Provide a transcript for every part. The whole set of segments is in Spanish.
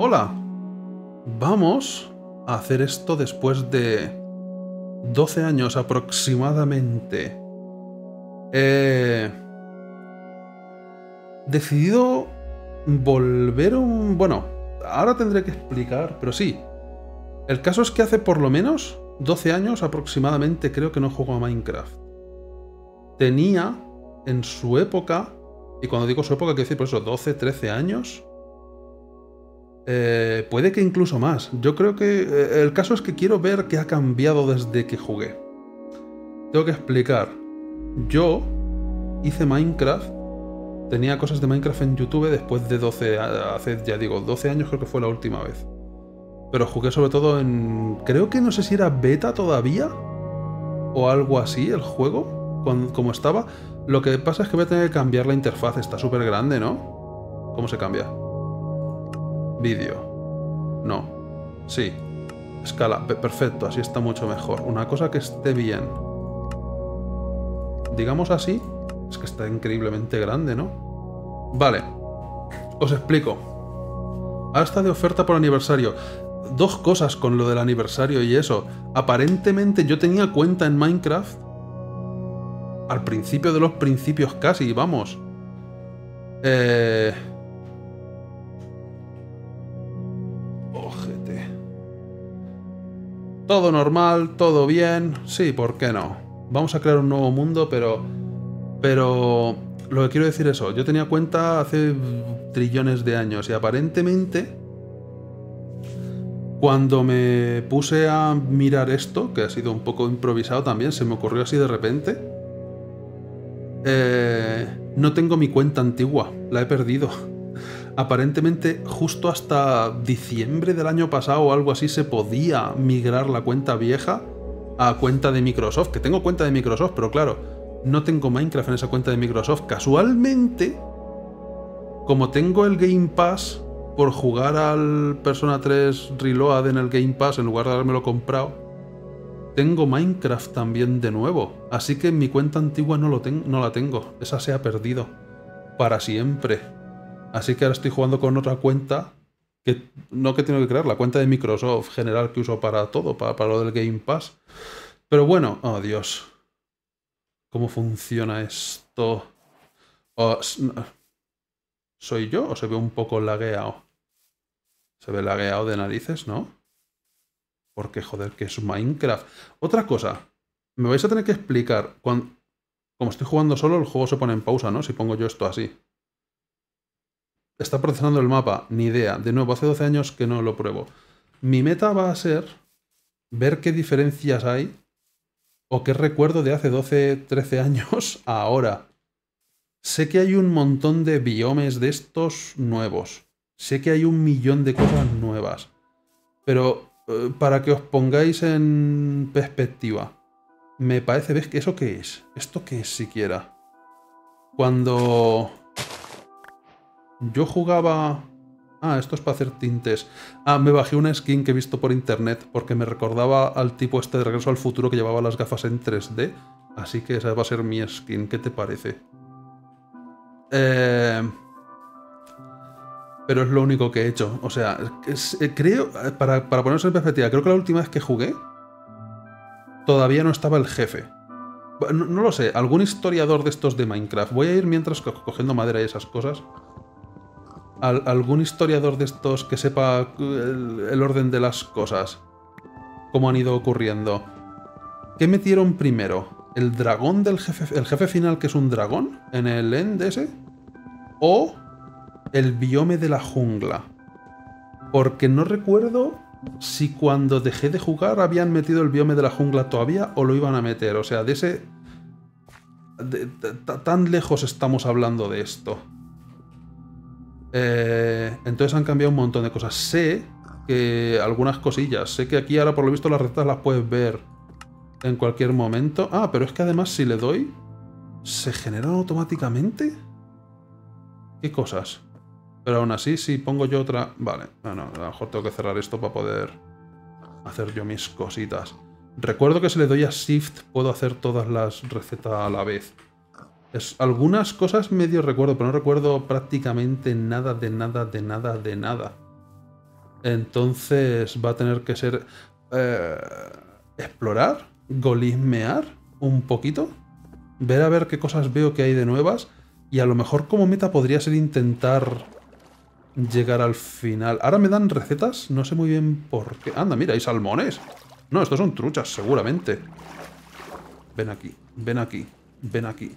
Hola, vamos a hacer esto después de 12 años aproximadamente. Eh, decidido volver un... Bueno, ahora tendré que explicar, pero sí. El caso es que hace por lo menos 12 años aproximadamente creo que no juego a Minecraft. Tenía en su época, y cuando digo su época quiero decir por eso 12, 13 años, eh, puede que incluso más. Yo creo que eh, el caso es que quiero ver qué ha cambiado desde que jugué. Tengo que explicar. Yo hice Minecraft, tenía cosas de Minecraft en YouTube después de 12, hace ya digo, 12 años creo que fue la última vez. Pero jugué sobre todo en, creo que no sé si era beta todavía o algo así el juego, como estaba. Lo que pasa es que voy a tener que cambiar la interfaz, está súper grande, ¿no? ¿Cómo se cambia? Vídeo. No. Sí. Escala. perfecto, así está mucho mejor. Una cosa que esté bien. Digamos así. Es que está increíblemente grande, ¿no? Vale. Os explico. Hasta de oferta por aniversario dos cosas con lo del aniversario y eso. Aparentemente yo tenía cuenta en Minecraft al principio de los principios casi, vamos. Eh, Todo normal, todo bien. Sí, ¿por qué no? Vamos a crear un nuevo mundo, pero... Pero... Lo que quiero decir es eso. Yo tenía cuenta hace trillones de años y aparentemente... Cuando me puse a mirar esto, que ha sido un poco improvisado también, se me ocurrió así de repente. Eh, no tengo mi cuenta antigua, la he perdido aparentemente justo hasta diciembre del año pasado o algo así se podía migrar la cuenta vieja a cuenta de Microsoft, que tengo cuenta de Microsoft, pero claro, no tengo Minecraft en esa cuenta de Microsoft. Casualmente, como tengo el Game Pass por jugar al Persona 3 Reload en el Game Pass en lugar de lo comprado, tengo Minecraft también de nuevo, así que mi cuenta antigua no, lo no la tengo, esa se ha perdido para siempre. Así que ahora estoy jugando con otra cuenta que no que tengo que crear, la cuenta de Microsoft general que uso para todo, para, para lo del Game Pass. Pero bueno, oh Dios. ¿Cómo funciona esto? Oh, ¿Soy yo o se ve un poco lagueado? Se ve lagueado de narices, ¿no? Porque joder, que es Minecraft. Otra cosa, me vais a tener que explicar. Cuando, como estoy jugando solo, el juego se pone en pausa, ¿no? Si pongo yo esto así. Está procesando el mapa, ni idea. De nuevo, hace 12 años que no lo pruebo. Mi meta va a ser ver qué diferencias hay o qué recuerdo de hace 12, 13 años ahora. Sé que hay un montón de biomes de estos nuevos. Sé que hay un millón de cosas nuevas. Pero eh, para que os pongáis en perspectiva, me parece, ¿ves que eso qué es? ¿Esto qué es siquiera? Cuando yo jugaba... Ah, esto es para hacer tintes. Ah, me bajé una skin que he visto por internet porque me recordaba al tipo este de Regreso al Futuro que llevaba las gafas en 3D. Así que esa va a ser mi skin. ¿Qué te parece? Eh... Pero es lo único que he hecho. O sea, eh, creo... Eh, para, para ponerse en perspectiva, creo que la última vez que jugué todavía no estaba el jefe. No, lo sé, algún historiador de estos de Minecraft. Voy a ir mientras cogiendo madera y esas cosas algún historiador de estos que sepa el, orden de las cosas, cómo han ido ocurriendo. ¿Qué metieron primero? ¿El dragón del jefe, el jefe final que es un dragón en el end ese? ¿O el biome de la jungla? Porque no recuerdo si cuando dejé de jugar habían metido el biome de la jungla todavía o lo iban a meter. O sea, de ese... tan lejos estamos hablando de esto. Eh, entonces han cambiado un montón de cosas. Sé que algunas cosillas. Sé que aquí ahora por lo visto las recetas las puedes ver en cualquier momento. Ah, pero es que además si le doy, ¿se generan automáticamente? ¿Qué cosas? Pero aún así, si pongo yo otra... Vale, bueno, a lo mejor tengo que cerrar esto para poder hacer yo mis cositas. Recuerdo que si le doy a Shift puedo hacer todas las recetas a la vez algunas cosas medio recuerdo, pero no recuerdo prácticamente nada de nada, de nada, de nada. Entonces va a tener que ser eh, explorar, golismear un poquito, ver a ver qué cosas veo que hay de nuevas y a lo mejor como meta podría ser intentar llegar al final. Ahora me dan recetas, no sé muy bien por qué. Anda, mira, hay salmones. No, estos son truchas, seguramente. Ven aquí, ven aquí, ven aquí.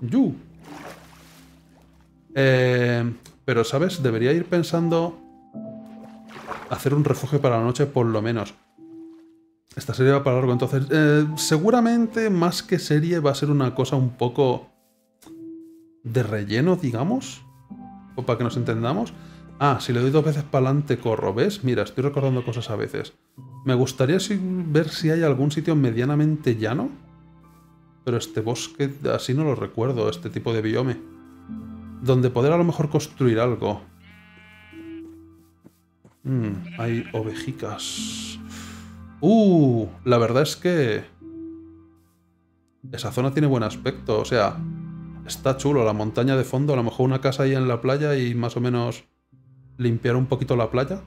¡Yu! Eh, pero, ¿sabes? Debería ir pensando hacer un refugio para la noche, por lo menos. Esta serie va para largo, entonces. Eh, seguramente, más que serie, va a ser una cosa un poco de relleno, digamos. O para que nos entendamos. Ah, si le doy dos veces para adelante, corro. ¿Ves? Mira, estoy recordando cosas a veces. Me gustaría ver si hay algún sitio medianamente llano pero este bosque así no lo recuerdo, este tipo de biome. Donde poder a lo mejor construir algo. Mm, hay ovejicas. Uh, la verdad es que... Esa zona tiene buen aspecto, o sea... Está chulo, la montaña de fondo, a lo mejor una casa ahí en la playa y más o menos limpiar un poquito la playa.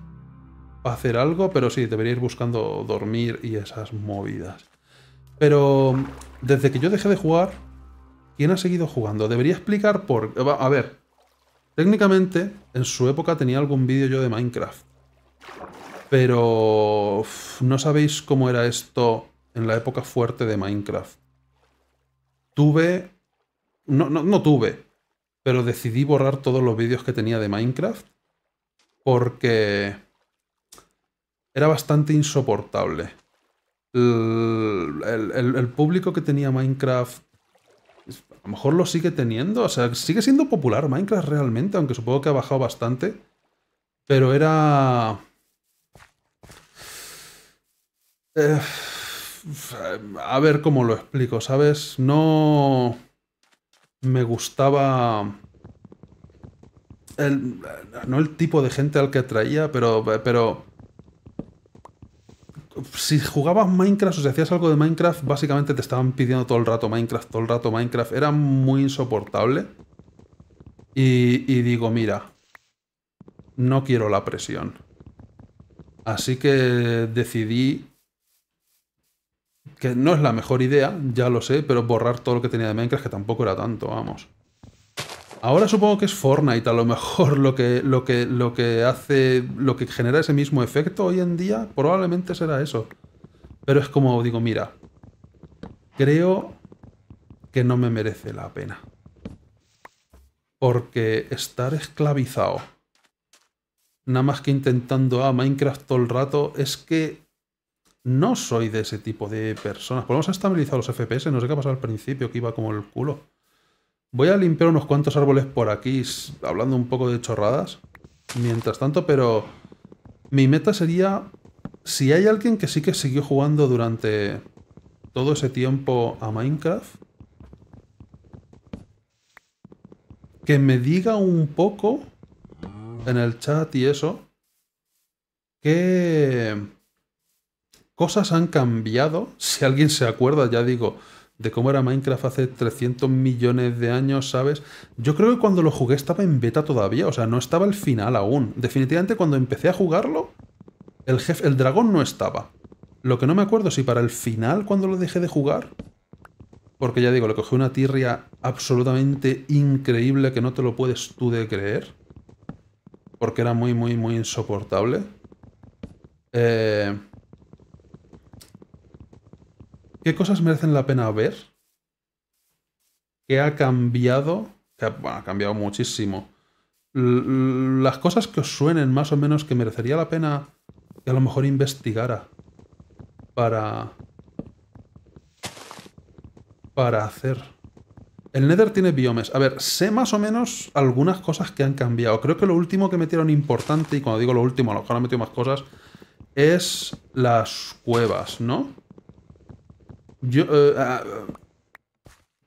Hacer algo, pero sí, debería ir buscando dormir y esas movidas. Pero desde que yo dejé de jugar, ¿quién ha seguido jugando? Debería explicar por... A ver, técnicamente, en su época tenía algún vídeo yo de Minecraft. Pero... No sabéis cómo era esto en la época fuerte de Minecraft. Tuve... No, no, tuve. Pero decidí borrar todos los vídeos que tenía de Minecraft. Porque... Era bastante insoportable el, público que tenía Minecraft a lo mejor lo sigue teniendo. O sea, sigue siendo popular Minecraft realmente, aunque supongo que ha bajado bastante. Pero era... Eh, a ver cómo lo explico, ¿sabes? No me gustaba... El, no el tipo de gente al que atraía, pero, pero si jugabas Minecraft o si hacías algo de Minecraft, básicamente te estaban pidiendo todo el rato Minecraft, todo el rato Minecraft. Era muy insoportable. Y, digo, mira, no quiero la presión. Así que decidí que no es la mejor idea, ya lo sé, pero borrar todo lo que tenía de Minecraft, que tampoco era tanto, vamos. Ahora supongo que es Fortnite a lo mejor lo que, lo que, lo que hace, lo que genera ese mismo efecto hoy en día, probablemente será eso. Pero es como digo, mira, creo que no me merece la pena. Porque estar esclavizado, nada más que intentando a ah, Minecraft todo el rato, es que no soy de ese tipo de personas. Podemos estabilizar los FPS, no sé qué ha pasado al principio, que iba como el culo. Voy a limpiar unos cuantos árboles por aquí, hablando un poco de chorradas. Mientras tanto, pero mi meta sería, si hay alguien que sí que siguió jugando durante todo ese tiempo a Minecraft, que me diga un poco en el chat y eso, qué cosas han cambiado, si alguien se acuerda, ya digo, de cómo era Minecraft hace 300 millones de años, ¿sabes? Yo creo que cuando lo jugué estaba en beta todavía, o sea, no estaba el final aún. Definitivamente cuando empecé a jugarlo, el jefe, el dragón no estaba. Lo que no me acuerdo si para el final cuando lo dejé de jugar, porque ya digo, le cogí una tirria absolutamente increíble que no te lo puedes tú de creer, porque era muy, muy, muy insoportable. Eh, ¿Qué cosas merecen la pena ver? ¿Qué ha cambiado? bueno, ha cambiado muchísimo. las cosas que os suenen más o menos que merecería la pena que a lo mejor investigara para... para hacer. El Nether tiene biomes. A ver, sé más o menos algunas cosas que han cambiado. Creo que lo último que metieron importante, y cuando digo lo último, a lo mejor han metido más cosas, es las cuevas, ¿no? Yo, eh, ah,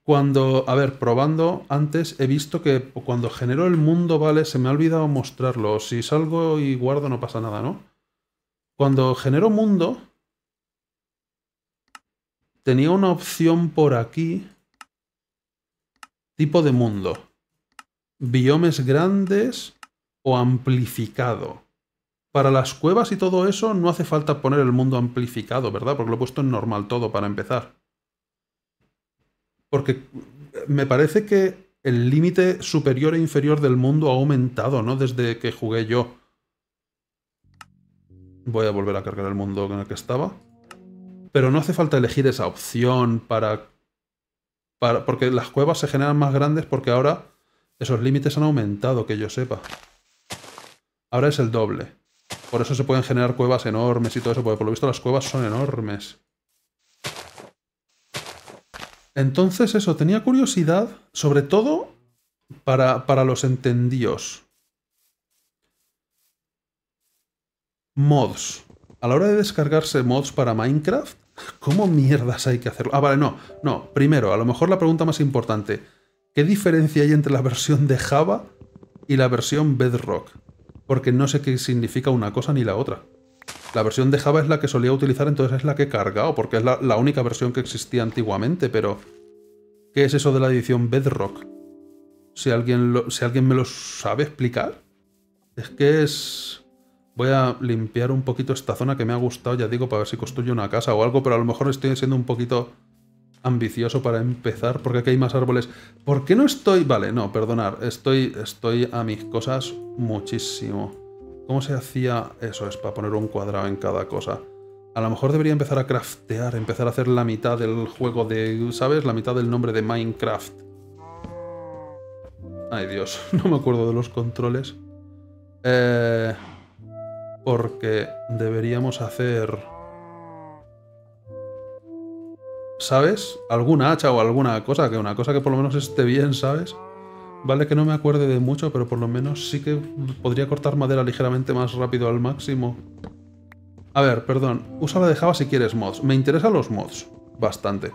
cuando, a ver, probando antes he visto que cuando genero el mundo, vale, se me ha olvidado mostrarlo. Si salgo y guardo no pasa nada, ¿no? Cuando genero mundo, tenía una opción por aquí, tipo de mundo. Biomes grandes o amplificado. Para las cuevas y todo eso no hace falta poner el mundo amplificado, ¿verdad? Porque lo he puesto en normal todo para empezar. Porque me parece que el límite superior e inferior del mundo ha aumentado, ¿no? Desde que jugué yo. Voy a volver a cargar el mundo en el que estaba. Pero no hace falta elegir esa opción para... para porque las cuevas se generan más grandes porque ahora esos límites han aumentado, que yo sepa. Ahora es el doble. Por eso se pueden generar cuevas enormes y todo eso, porque por lo visto las cuevas son enormes. Entonces eso, tenía curiosidad, sobre todo para, para los entendidos. Mods. A la hora de descargarse mods para Minecraft, ¿cómo mierdas hay que hacerlo? Ah, vale, no, no. Primero, a lo mejor la pregunta más importante. ¿Qué diferencia hay entre la versión de Java y la versión Bedrock? porque no sé qué significa una cosa ni la otra. La versión de Java es la que solía utilizar, entonces es la que he cargado, porque es la, única versión que existía antiguamente, pero... ¿Qué es eso de la edición Bedrock? Si alguien, si alguien me lo sabe explicar. Es que es... Voy a limpiar un poquito esta zona que me ha gustado, ya digo, para ver si construyo una casa o algo, pero a lo mejor estoy siendo un poquito ambicioso para empezar, porque aquí hay más árboles. ¿Por qué no estoy...? Vale, no, perdonar. Estoy, estoy a mis cosas muchísimo. ¿Cómo se hacía eso? Es para poner un cuadrado en cada cosa. A lo mejor debería empezar a craftear, empezar a hacer la mitad del juego de... ¿Sabes? La mitad del nombre de Minecraft. Ay, Dios. No me acuerdo de los controles. Eh, porque deberíamos hacer... ¿sabes? Alguna hacha o alguna cosa, que una cosa que por lo menos esté bien, ¿sabes? Vale que no me acuerde de mucho, pero por lo menos sí que podría cortar madera ligeramente más rápido al máximo. A ver, perdón, usa la de Java si quieres mods. Me interesan los mods, bastante.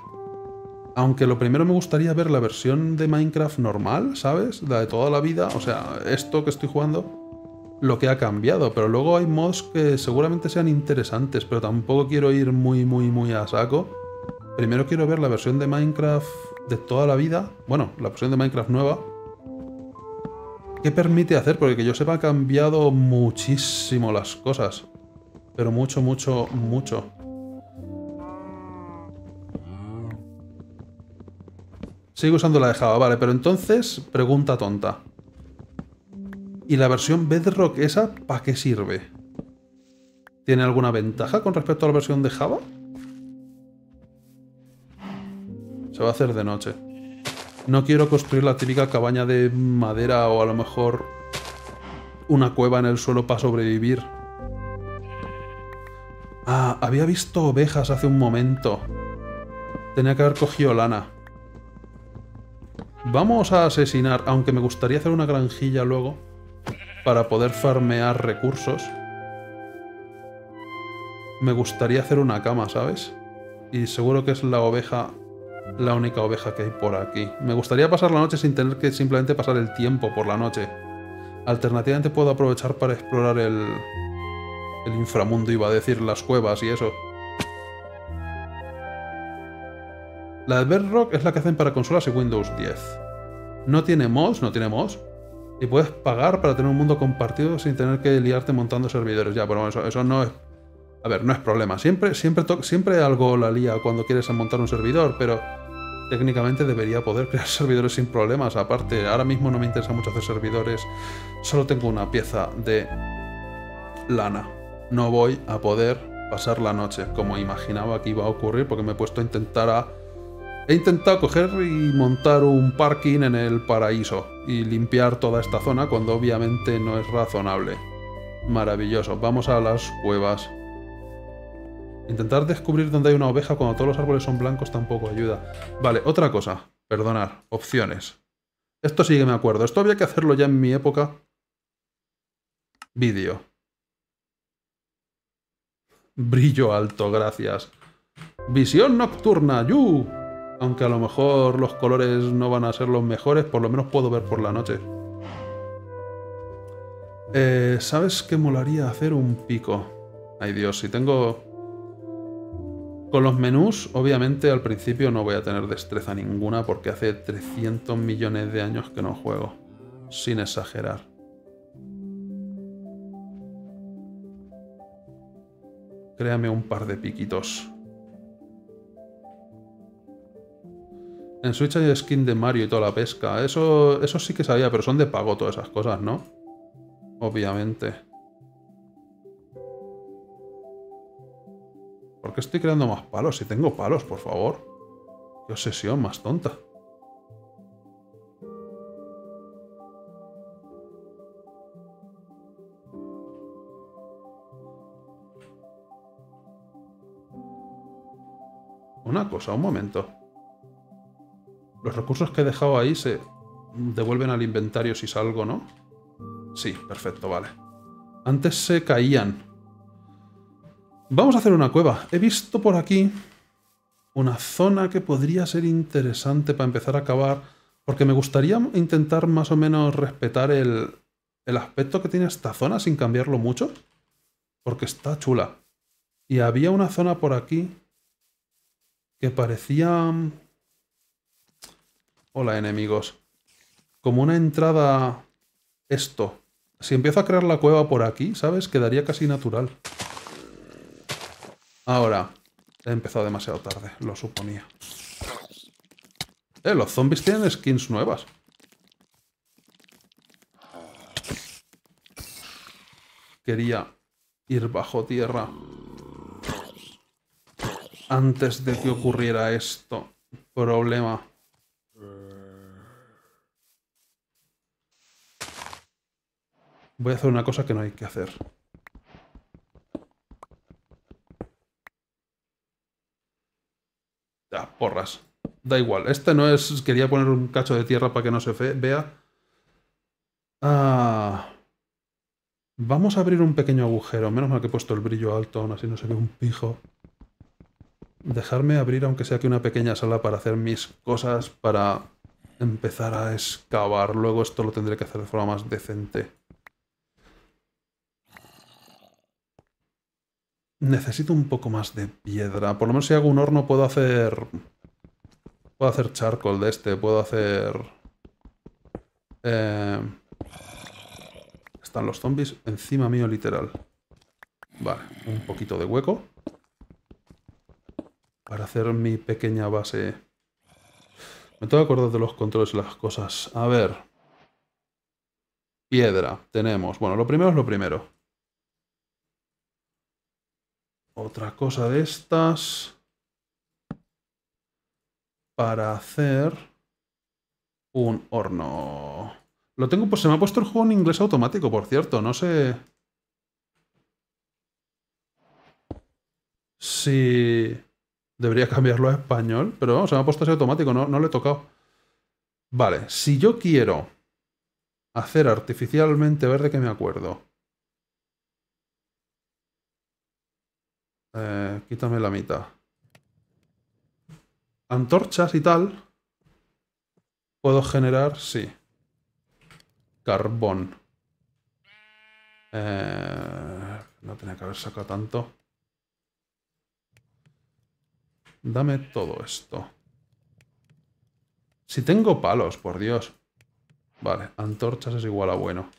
Aunque lo primero me gustaría ver la versión de Minecraft normal, ¿sabes? La de toda la vida, o sea, esto que estoy jugando, lo que ha cambiado. Pero luego hay mods que seguramente sean interesantes, pero tampoco quiero ir muy, muy, muy a saco Primero quiero ver la versión de Minecraft de toda la vida. Bueno, la versión de Minecraft nueva. ¿Qué permite hacer? Porque que yo sepa ha cambiado muchísimo las cosas. Pero mucho, mucho, mucho. Sigo usando la de Java, vale, pero entonces, pregunta tonta. ¿Y la versión Bedrock esa, para qué sirve? ¿Tiene alguna ventaja con respecto a la versión de Java? Se va a hacer de noche. No quiero construir la típica cabaña de madera o a lo mejor una cueva en el suelo para sobrevivir. Ah, había visto ovejas hace un momento. Tenía que haber cogido lana. Vamos a asesinar, aunque me gustaría hacer una granjilla luego para poder farmear recursos. Me gustaría hacer una cama, ¿sabes? Y seguro que es la oveja la única oveja que hay por aquí. Me gustaría pasar la noche sin tener que simplemente pasar el tiempo por la noche. Alternativamente puedo aprovechar para explorar el... el inframundo, iba a decir, las cuevas y eso. La de Bedrock es la que hacen para consolas y Windows 10. No tiene mods, no tiene mods. Y puedes pagar para tener un mundo compartido sin tener que liarte montando servidores. Ya, pero eso, eso no es a ver, no es problema. Siempre, siempre, siempre algo la lía cuando quieres montar un servidor, pero técnicamente debería poder crear servidores sin problemas. Aparte, ahora mismo no me interesa mucho hacer servidores. Solo tengo una pieza de lana. No voy a poder pasar la noche, como imaginaba que iba a ocurrir, porque me he puesto a intentar a... He intentado coger y montar un parking en el paraíso y limpiar toda esta zona cuando obviamente no es razonable. Maravilloso, vamos a las cuevas. Intentar descubrir dónde hay una oveja cuando todos los árboles son blancos tampoco ayuda. Vale, otra cosa. Perdonar. Opciones. Esto sí que me acuerdo. Esto había que hacerlo ya en mi época. Vídeo. Brillo alto, gracias. Visión nocturna, yu. Aunque a lo mejor los colores no van a ser los mejores, por lo menos puedo ver por la noche. Eh, ¿Sabes qué molaría hacer un pico? Ay Dios, si tengo... Con los menús, obviamente al principio no voy a tener destreza ninguna porque hace 300 millones de años que no juego, sin exagerar. Créame un par de piquitos. En Switch hay skin de Mario y toda la pesca. Eso, eso sí que sabía, pero son de pago todas esas cosas, ¿no? Obviamente. ¿Por qué estoy creando más palos? Si tengo palos, por favor. Qué obsesión más tonta. Una cosa, un momento. Los recursos que he dejado ahí se devuelven al inventario si salgo, ¿no? Sí, perfecto, vale. Antes se caían, Vamos a hacer una cueva. He visto por aquí una zona que podría ser interesante para empezar a cavar porque me gustaría intentar más o menos respetar el, el aspecto que tiene esta zona sin cambiarlo mucho, porque está chula. Y había una zona por aquí que parecía... Hola enemigos. Como una entrada... Esto. Si empiezo a crear la cueva por aquí, ¿sabes? Quedaría casi natural. Ahora, he empezado demasiado tarde, lo suponía. Eh, los zombies tienen skins nuevas. Quería ir bajo tierra antes de que ocurriera esto. Problema. Voy a hacer una cosa que no hay que hacer. Ya, ah, porras. Da igual. Este no es... Quería poner un cacho de tierra para que no se vea. Ah, vamos a abrir un pequeño agujero. Menos mal que he puesto el brillo alto, aún así no se ve un pijo. Dejarme abrir, aunque sea que una pequeña sala para hacer mis cosas, para empezar a excavar. Luego esto lo tendré que hacer de forma más decente. Necesito un poco más de piedra. Por lo menos si hago un horno puedo hacer... Puedo hacer charcoal de este, puedo hacer... Eh, están los zombies encima mío, literal. Vale, un poquito de hueco. Para hacer mi pequeña base. Me tengo que acordar de los controles y las cosas. A ver. Piedra, tenemos. Bueno, lo primero es lo primero otra cosa de estas para hacer un horno. Lo tengo, pues se me ha puesto el juego en inglés automático, por cierto, no sé... Si... Debería cambiarlo a español, pero vamos, se me ha puesto así automático, no, no le he tocado. Vale, si yo quiero hacer artificialmente verde, que me acuerdo. Eh, quítame la mitad. Antorchas y tal. Puedo generar, sí. Carbón. Eh, no tenía que haber sacado tanto. Dame todo esto. Si tengo palos, por Dios. Vale, antorchas es igual a bueno.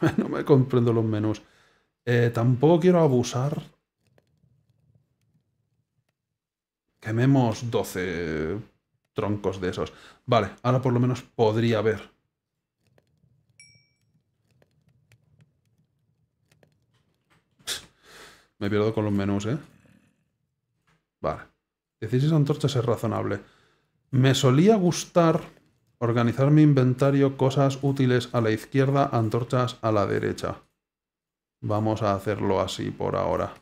no me comprendo los menús. Eh, tampoco quiero abusar. Quememos 12 troncos de esos. Vale, ahora por lo menos podría ver. Me pierdo con los menús, ¿eh? Vale. 16 antorchas es razonable. Me solía gustar organizar mi inventario, cosas útiles a la izquierda, antorchas a la derecha. Vamos a hacerlo así por ahora.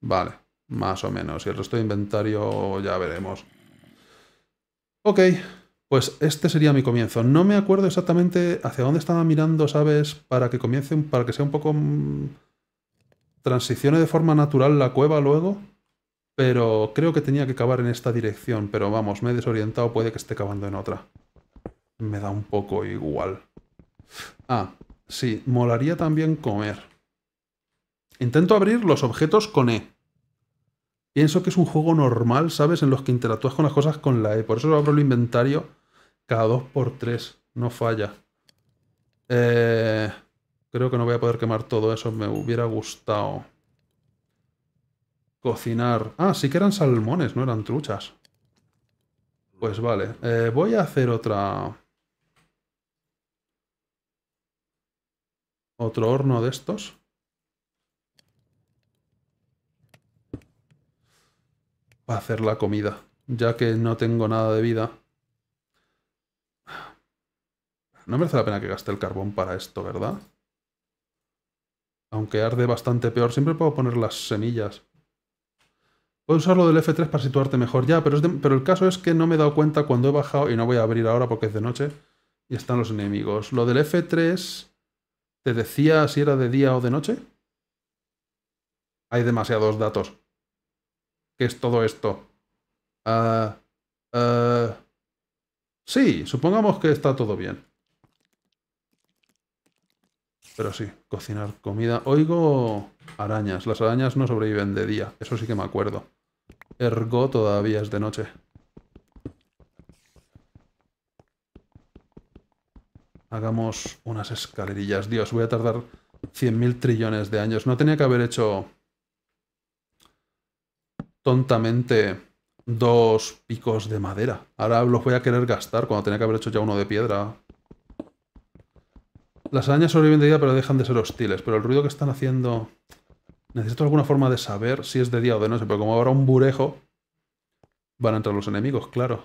Vale, más o menos. Y el resto de inventario ya veremos. Ok, pues este sería mi comienzo. No me acuerdo exactamente hacia dónde estaba mirando, ¿sabes? Para que comience, para que sea un poco... Mm, transicione de forma natural la cueva luego. Pero creo que tenía que cavar en esta dirección. Pero vamos, me he desorientado, puede que esté cavando en otra. Me da un poco igual. Ah, sí, molaría también comer. Intento abrir los objetos con E. Pienso que es un juego normal, ¿sabes? En los que interactúas con las cosas con la E. Por eso abro el inventario cada dos por tres. No falla. Eh, creo que no voy a poder quemar todo eso. Me hubiera gustado. Cocinar. Ah, sí que eran salmones, no eran truchas. Pues vale. Eh, voy a hacer otra... Otro horno de estos. Para hacer la comida, ya que no tengo nada de vida. No merece la pena que gaste el carbón para esto, ¿verdad? Aunque arde bastante peor, siempre puedo poner las semillas. Puedo usar lo del F3 para situarte mejor ya, pero, pero, el caso es que no me he dado cuenta cuando he bajado, y no voy a abrir ahora porque es de noche, y están los enemigos. Lo del F3 ¿Te decía si era de día o de noche? Hay demasiados datos. ¿Qué es todo esto? Ah, ah, sí, supongamos que está todo bien. Pero sí, cocinar comida. Oigo arañas. Las arañas no sobreviven de día. Eso sí que me acuerdo. Ergo todavía es de noche. Hagamos unas escalerillas. Dios, voy a tardar 100.000 trillones de años. No tenía que haber hecho tontamente dos picos de madera. Ahora los voy a querer gastar cuando tenía que haber hecho ya uno de piedra. Las arañas sobreviven de día pero dejan de ser hostiles. Pero el ruido que están haciendo... Necesito alguna forma de saber si es de día o de noche. Pero como habrá un burejo, van a entrar los enemigos, claro.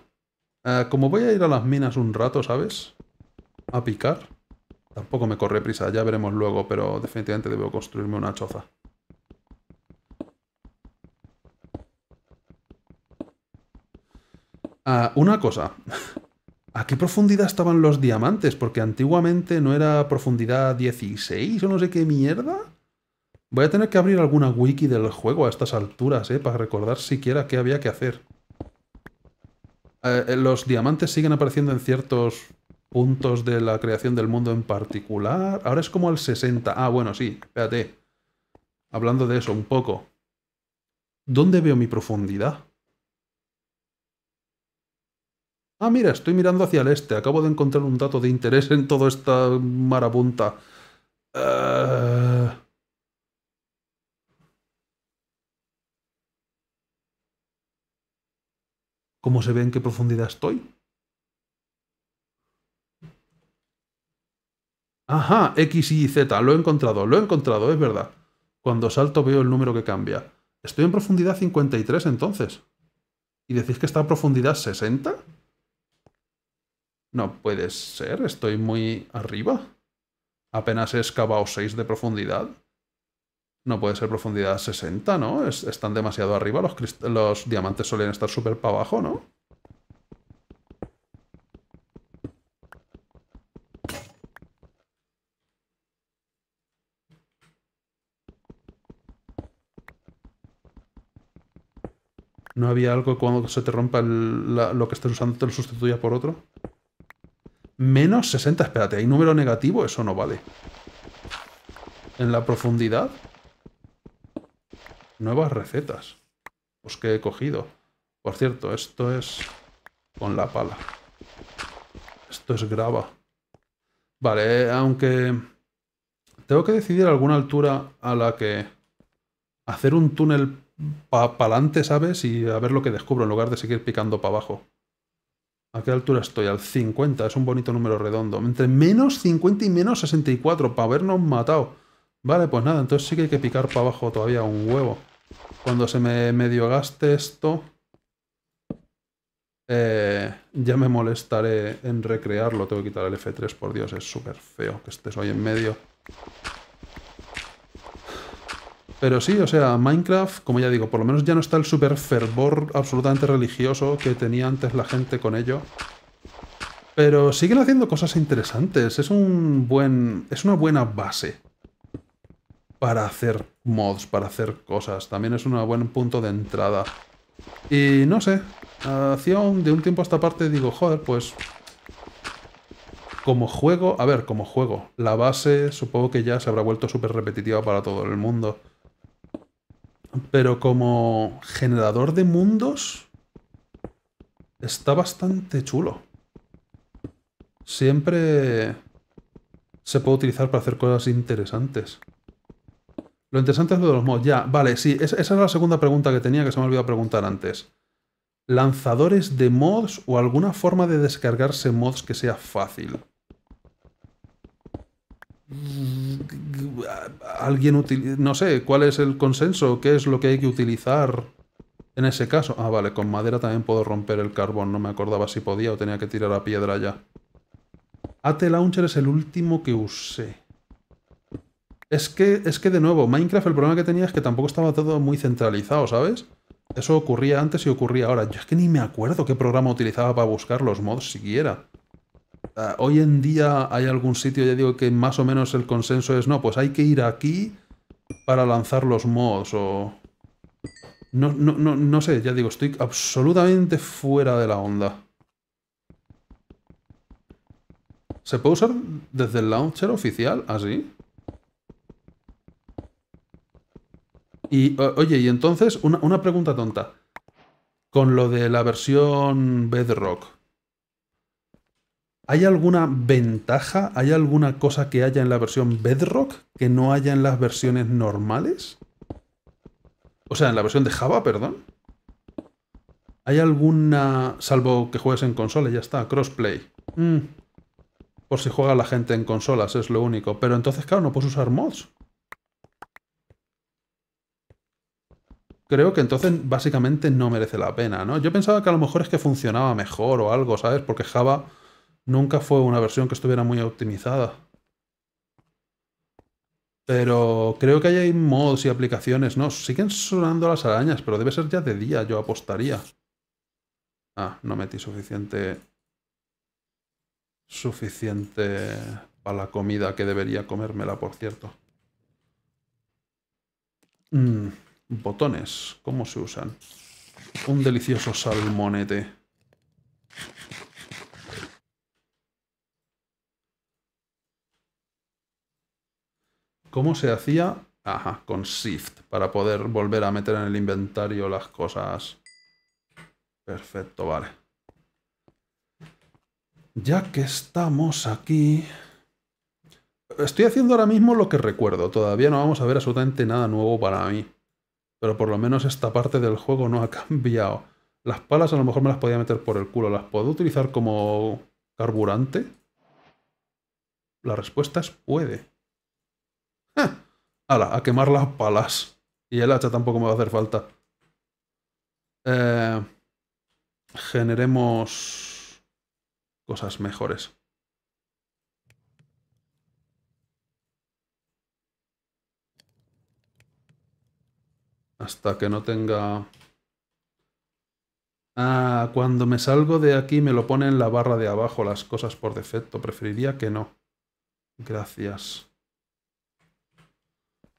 Eh, como voy a ir a las minas un rato, ¿sabes? a picar. Tampoco me corre prisa, ya veremos luego, pero definitivamente debo construirme una choza. Ah, una cosa. ¿A qué profundidad estaban los diamantes? Porque antiguamente no era profundidad 16 o no sé qué mierda. Voy a tener que abrir alguna wiki del juego a estas alturas, ¿eh? Para recordar siquiera qué había que hacer. Eh, eh, los diamantes siguen apareciendo en ciertos puntos de la creación del mundo en particular. Ahora es como al 60. Ah, bueno, sí, espérate. Hablando de eso un poco. ¿Dónde veo mi profundidad? Ah, mira, estoy mirando hacia el este. Acabo de encontrar un dato de interés en toda esta marabunta. Eh, ¿Cómo se ve en qué profundidad estoy? Ajá, X, Y, Z, lo he encontrado, lo he encontrado, es verdad. Cuando salto veo el número que cambia. Estoy en profundidad 53 entonces. ¿Y decís que está a profundidad 60? No puede ser, estoy muy arriba. Apenas he excavado 6 de profundidad. No puede ser profundidad 60, ¿no? están demasiado arriba, los, los diamantes suelen estar súper para abajo, ¿no? ¿No había algo que cuando se te rompa lo que estés usando te lo sustituya por otro? Menos 60, espérate, ¿hay número negativo? Eso no vale. ¿En la profundidad? Nuevas recetas. Pues que he cogido. Por cierto, esto es con la pala. Esto es grava. Vale, eh, aunque... Tengo que decidir alguna altura a la que... Hacer un túnel para pa adelante, ¿sabes? Y a ver lo que descubro en lugar de seguir picando para abajo. ¿A qué altura estoy? Al 50, es un bonito número redondo. Entre menos 50 y menos 64, para habernos matado. Vale, pues nada, entonces sí que hay que picar para abajo todavía un huevo. Cuando se me medio gaste esto, eh, ya me molestaré en recrearlo. Tengo que quitar el F3, por Dios, es súper feo que estés hoy en medio. Pero sí, o sea, Minecraft, como ya digo, por lo menos ya no está el super fervor absolutamente religioso que tenía antes la gente con ello. Pero siguen haciendo cosas interesantes. Es un buen. Es una buena base para hacer mods, para hacer cosas. También es un buen punto de entrada. Y no sé. Hacía un, de un tiempo a esta parte digo, joder, pues. Como juego, a ver, como juego, la base supongo que ya se habrá vuelto súper repetitiva para todo el mundo. Pero como generador de mundos está bastante chulo. Siempre se puede utilizar para hacer cosas interesantes. Lo interesante es lo de los mods. Ya, vale, sí, esa es la segunda pregunta que tenía que se me olvidó preguntar antes. ¿Lanzadores de mods o alguna forma de descargarse mods que sea fácil? alguien utiliza, no sé, ¿cuál es el consenso? ¿Qué es lo que hay que utilizar en ese caso? Ah, vale, con madera también puedo romper el carbón, no me acordaba si podía o tenía que tirar a piedra ya. AT Launcher es el último que usé. Es que, es que de nuevo, Minecraft el problema que tenía es que tampoco estaba todo muy centralizado, ¿sabes? Eso ocurría antes y ocurría ahora. Yo es que ni me acuerdo qué programa utilizaba para buscar los mods siquiera. Ah, hoy en día hay algún sitio, ya digo, que más o menos el consenso es, no, pues hay que ir aquí para lanzar los mods o... No, no, no, no sé, ya digo, estoy absolutamente fuera de la onda. ¿Se puede usar desde el launcher oficial? ¿Así? ¿Ah, y, oye, y entonces, una, una pregunta tonta. Con lo de la versión Bedrock, ¿Hay alguna ventaja? ¿Hay alguna cosa que haya en la versión Bedrock que no haya en las versiones normales? O sea, en la versión de Java, perdón. ¿Hay alguna... salvo que juegues en consola, ya está, crossplay? Mm. Por si juega la gente en consolas, es lo único. Pero entonces, claro, no puedes usar mods. creo que entonces básicamente no merece la pena, ¿no? Yo pensaba que a lo mejor es que funcionaba mejor o algo, ¿sabes? Porque Java nunca fue una versión que estuviera muy optimizada. Pero creo que hay mods y aplicaciones, ¿no? Siguen sonando las arañas, pero debe ser ya de día, yo apostaría. Ah, no metí suficiente... Suficiente para la comida que debería comérmela, por cierto. Mm, botones, ¿cómo se usan? Un delicioso salmonete. ¿Cómo se hacía? Ajá, con Shift, para poder volver a meter en el inventario las cosas. Perfecto, vale. Ya que estamos aquí... Estoy haciendo ahora mismo lo que recuerdo. Todavía no vamos a ver absolutamente nada nuevo para mí. Pero por lo menos esta parte del juego no ha cambiado. Las palas a lo mejor me las podía meter por el culo. ¿Las puedo utilizar como carburante? La respuesta es puede. Hala, ah, a quemar las palas. Y el hacha tampoco me va a hacer falta. Eh, generemos cosas mejores. Hasta que no tenga... Ah, cuando me salgo de aquí me lo pone en la barra de abajo las cosas por defecto. Preferiría que no. Gracias.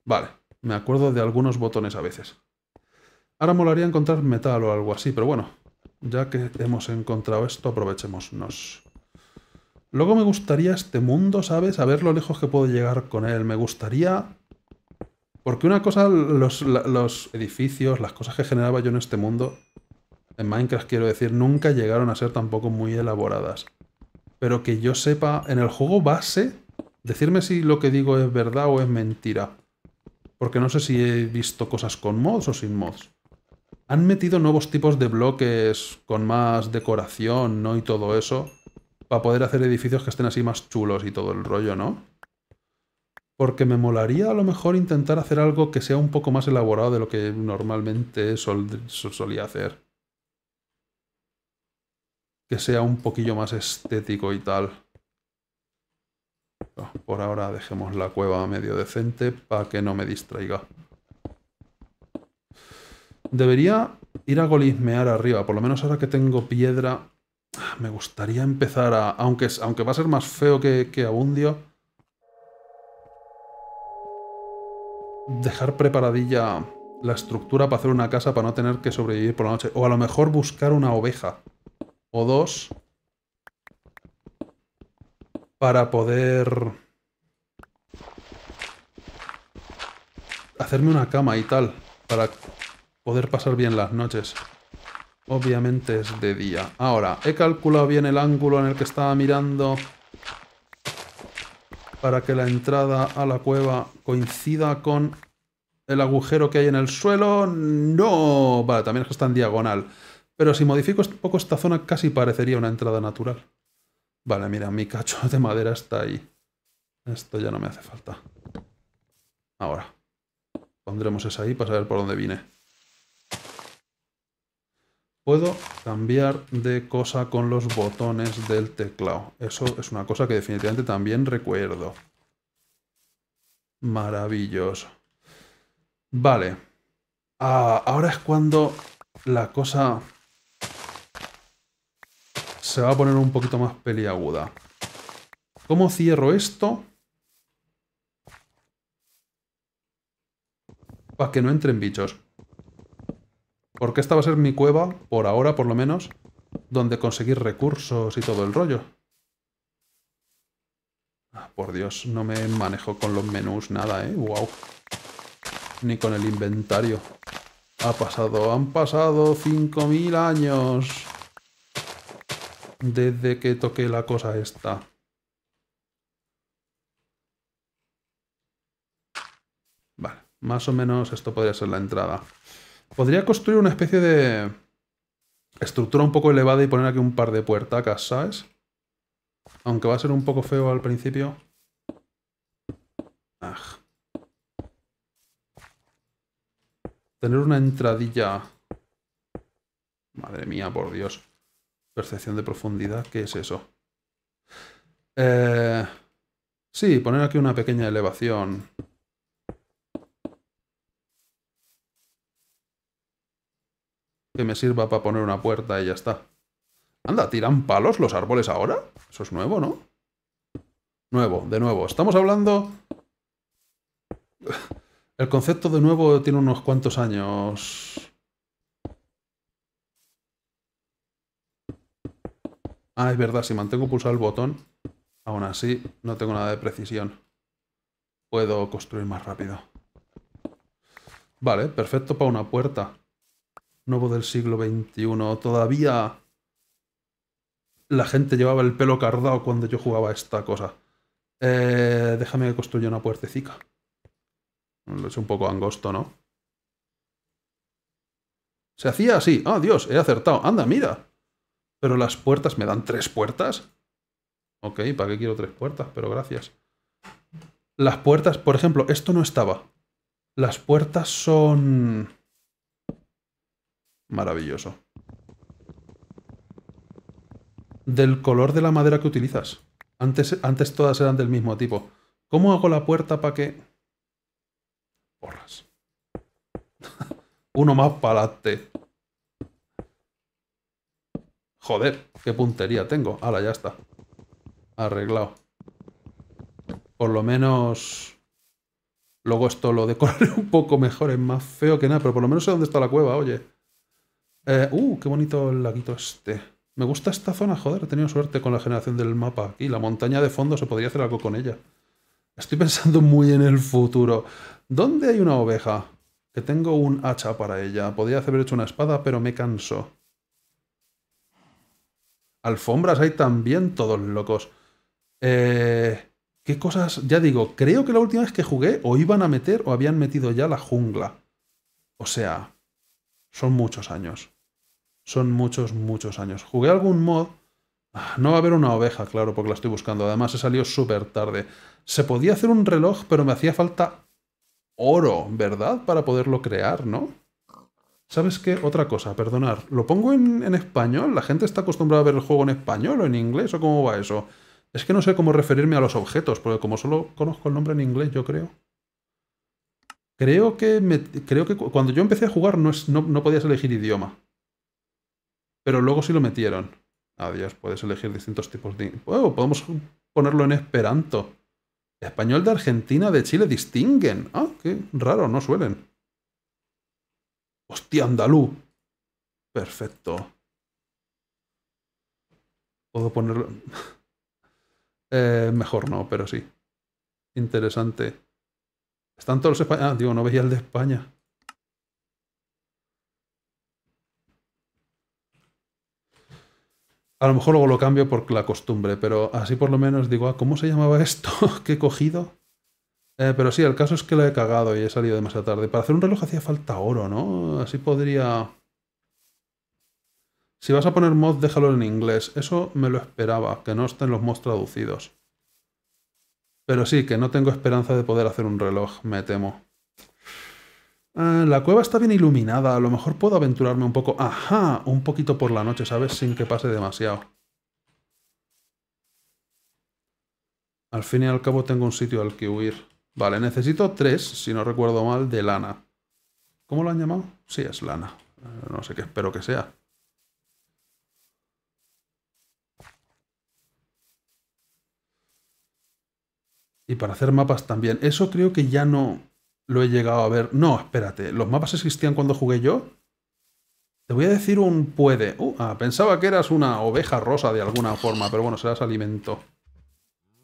Vale, me acuerdo de algunos botones a veces. Ahora molaría encontrar metal o algo así, pero bueno, ya que hemos encontrado esto, aprovechémonos. Luego me gustaría este mundo, ¿sabes? A ver lo lejos que puedo llegar con él. Me gustaría... Porque una cosa, los, edificios, las cosas que generaba yo en este mundo, en Minecraft quiero decir, nunca llegaron a ser tampoco muy elaboradas. Pero que yo sepa, en el juego base, decirme si lo que digo es verdad o es mentira. Porque no sé si he visto cosas con mods o sin mods. Han metido nuevos tipos de bloques con más decoración, ¿no? Y todo eso. Para poder hacer edificios que estén así más chulos y todo el rollo, ¿no? Porque me molaría a lo mejor intentar hacer algo que sea un poco más elaborado de lo que normalmente solía hacer. Que sea un poquillo más estético y tal. Por ahora dejemos la cueva medio decente para que no me distraiga. Debería ir a golismear arriba, por lo menos ahora que tengo piedra. Me gustaría empezar a... Aunque, aunque va a ser más feo que, que Abundio. Dejar preparadilla la estructura para hacer una casa para no tener que sobrevivir por la noche. O a lo mejor buscar una oveja. O dos para poder hacerme una cama y tal, para poder pasar bien las noches. Obviamente es de día. Ahora, he calculado bien el ángulo en el que estaba mirando para que la entrada a la cueva coincida con el agujero que hay en el suelo. ¡No! Vale, también es que está en diagonal. Pero si modifico un poco esta zona, casi parecería una entrada natural. Vale, mira, mi cacho de madera está ahí. Esto ya no me hace falta. Ahora. Pondremos esa ahí para saber por dónde vine. Puedo cambiar de cosa con los botones del teclado. Eso es una cosa que definitivamente también recuerdo. Maravilloso. Vale. Ah, ahora es cuando la cosa se va a poner un poquito más peliaguda. ¿Cómo cierro esto? Para que no entren bichos. Porque esta va a ser mi cueva, por ahora por lo menos, donde conseguir recursos y todo el rollo. Ah, por Dios, no me manejo con los menús nada, ¿eh? Wow. Ni con el inventario. Ha pasado, han pasado 5.000 años desde que toqué la cosa esta. Vale, más o menos esto podría ser la entrada. Podría construir una especie de estructura un poco elevada y poner aquí un par de puertacas, ¿sabes? Aunque va a ser un poco feo al principio. Tener una entradilla... Madre mía, por Dios. Percepción de profundidad, ¿qué es eso? Eh, sí, poner aquí una pequeña elevación. Que me sirva para poner una puerta y ya está. Anda, ¿tiran palos los árboles ahora? Eso es nuevo, ¿no? Nuevo, de nuevo. Estamos hablando... El concepto de nuevo tiene unos cuantos años. Ah, es verdad, si mantengo pulsado el botón, aún así no tengo nada de precisión. Puedo construir más rápido. Vale, perfecto para una puerta. Nuevo del siglo XXI. Todavía la gente llevaba el pelo cardado cuando yo jugaba esta cosa. Eh, déjame que construya una puertecica. Es un poco angosto, ¿no? Se hacía así. ¡Ah, Dios! He acertado. ¡Anda, mira! Pero las puertas, ¿me dan tres puertas? Ok, ¿para qué quiero tres puertas? Pero gracias. Las puertas, por ejemplo, esto no estaba. Las puertas son... Maravilloso. Del color de la madera que utilizas. Antes, antes todas eran del mismo tipo. ¿Cómo hago la puerta para que...? Porras. Uno más para adelante. Joder, qué puntería tengo. ¡Hala, ya está. Arreglado. Por lo menos... Luego esto lo decoraré un poco mejor. Es más feo que nada, pero por lo menos sé dónde está la cueva, oye. Eh, ¡Uh! Qué bonito el laguito este. Me gusta esta zona, joder. He tenido suerte con la generación del mapa. Y la montaña de fondo se podría hacer algo con ella. Estoy pensando muy en el futuro. ¿Dónde hay una oveja? Que tengo un hacha para ella. Podría haber hecho una espada, pero me canso alfombras hay también, todos locos. Eh, ¿Qué cosas? Ya digo, creo que la última vez que jugué o iban a meter o habían metido ya la jungla. O sea, son muchos años. Son muchos, muchos años. Jugué algún mod. Ah, no va a haber una oveja, claro, porque la estoy buscando. Además, se salió súper tarde. Se podía hacer un reloj, pero me hacía falta oro, ¿verdad? Para poderlo crear, ¿no? ¿Sabes qué? Otra cosa, perdonar. ¿Lo pongo en, español? ¿La gente está acostumbrada a ver el juego en español o en inglés o cómo va eso? Es que no sé cómo referirme a los objetos, porque como solo conozco el nombre en inglés, yo creo. Creo que, creo que cuando yo empecé a jugar no, es, no, podías elegir idioma. Pero luego sí lo metieron. Adiós, puedes elegir distintos tipos de... Oh, podemos ponerlo en esperanto. Español de Argentina, de Chile, distinguen. Ah, qué raro, no suelen. Hostia, andaluz. Perfecto. Puedo ponerlo... Eh, mejor no, pero sí. Interesante. Están todos los españoles... Ah, digo, no veía el de España. A lo mejor luego lo cambio por la costumbre, pero así por lo menos digo, ah, ¿cómo se llamaba esto que he cogido? Eh, pero sí, el caso es que lo he cagado y he salido demasiado tarde. Para hacer un reloj hacía falta oro, ¿no? Así podría... Si vas a poner mod, déjalo en inglés. Eso me lo esperaba, que no estén los mods traducidos. Pero sí, que no tengo esperanza de poder hacer un reloj, me temo. Eh, la cueva está bien iluminada, a lo mejor puedo aventurarme un poco... ¡Ajá! Un poquito por la noche, ¿sabes? Sin que pase demasiado. Al fin y al cabo tengo un sitio al que huir. Vale, necesito tres, si no recuerdo mal, de lana. ¿Cómo lo han llamado? Sí, es lana. Eh, no sé qué espero que sea. Y para hacer mapas también. Eso creo que ya no lo he llegado a ver. No, espérate. ¿Los mapas existían cuando jugué yo? Te voy a decir un puede. Uh, ah, pensaba que eras una oveja rosa de alguna forma, pero bueno, serás alimento.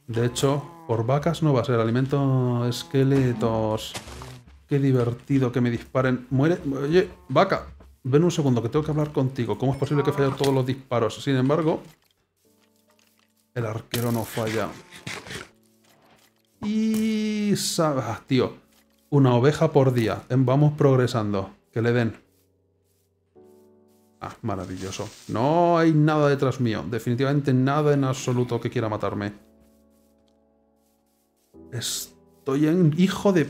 De hecho, por vacas no va a ser alimento esqueletos. Qué divertido que me disparen. Muere. Oye, vaca, ven un segundo, que tengo que hablar contigo. ¿Cómo es posible que fallen todos los disparos? Sin embargo, el arquero no falla. Y... Ah, tío, una oveja por día. Vamos progresando. Que le den. Ah, maravilloso. No hay nada detrás mío. Definitivamente nada en absoluto que quiera matarme. Estoy en hijo de...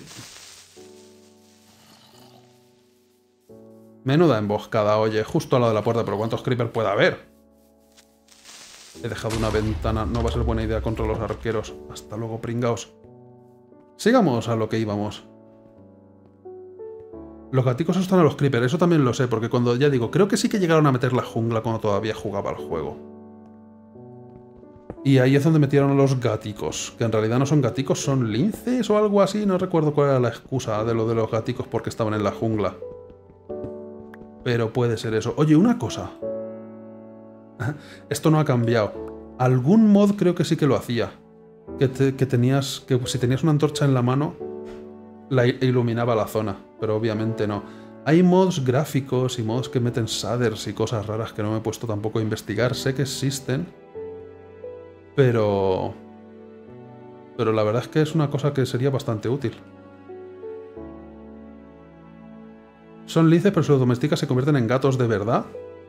Menuda emboscada, oye. Justo al lado de la puerta, pero ¿cuántos creepers puede haber? He dejado una ventana. No va a ser buena idea contra los arqueros. Hasta luego, pringaos. Sigamos a lo que íbamos. Los gaticos están a los creepers, eso también lo sé, porque cuando ya digo, creo que sí que llegaron a meter la jungla cuando todavía jugaba al juego. Y ahí es donde metieron a los gáticos. que en realidad no son gáticos, son linces o algo así. No recuerdo cuál era la excusa de lo de los gáticos porque estaban en la jungla. Pero puede ser eso. Oye, una cosa. Esto no ha cambiado. Algún mod creo que sí que lo hacía. Que, que tenías. que si tenías una antorcha en la mano, la iluminaba la zona. Pero obviamente no. Hay mods gráficos y mods que meten shaders y cosas raras que no me he puesto tampoco a investigar. Sé que existen pero... Pero la verdad es que es una cosa que sería bastante útil. Son lices, pero si los domésticas se convierten en gatos de verdad.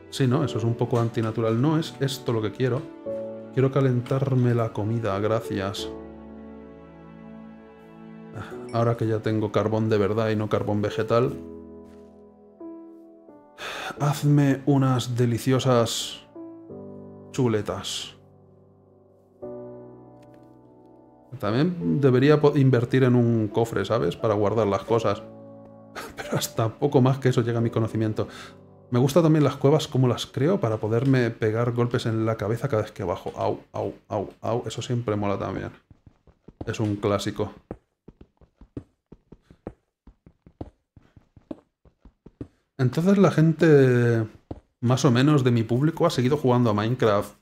Sí, ¿no? Eso es un poco antinatural. No es esto lo que quiero. Quiero calentarme la comida, gracias. Ahora que ya tengo carbón de verdad y no carbón vegetal. Hazme unas deliciosas chuletas. También debería invertir en un cofre, ¿sabes? Para guardar las cosas. Pero hasta poco más que eso llega a mi conocimiento. Me gustan también las cuevas como las creo para poderme pegar golpes en la cabeza cada vez que bajo. Au, au, au, au. Eso siempre mola también. Es un clásico. Entonces la gente más o menos de mi público ha seguido jugando a Minecraft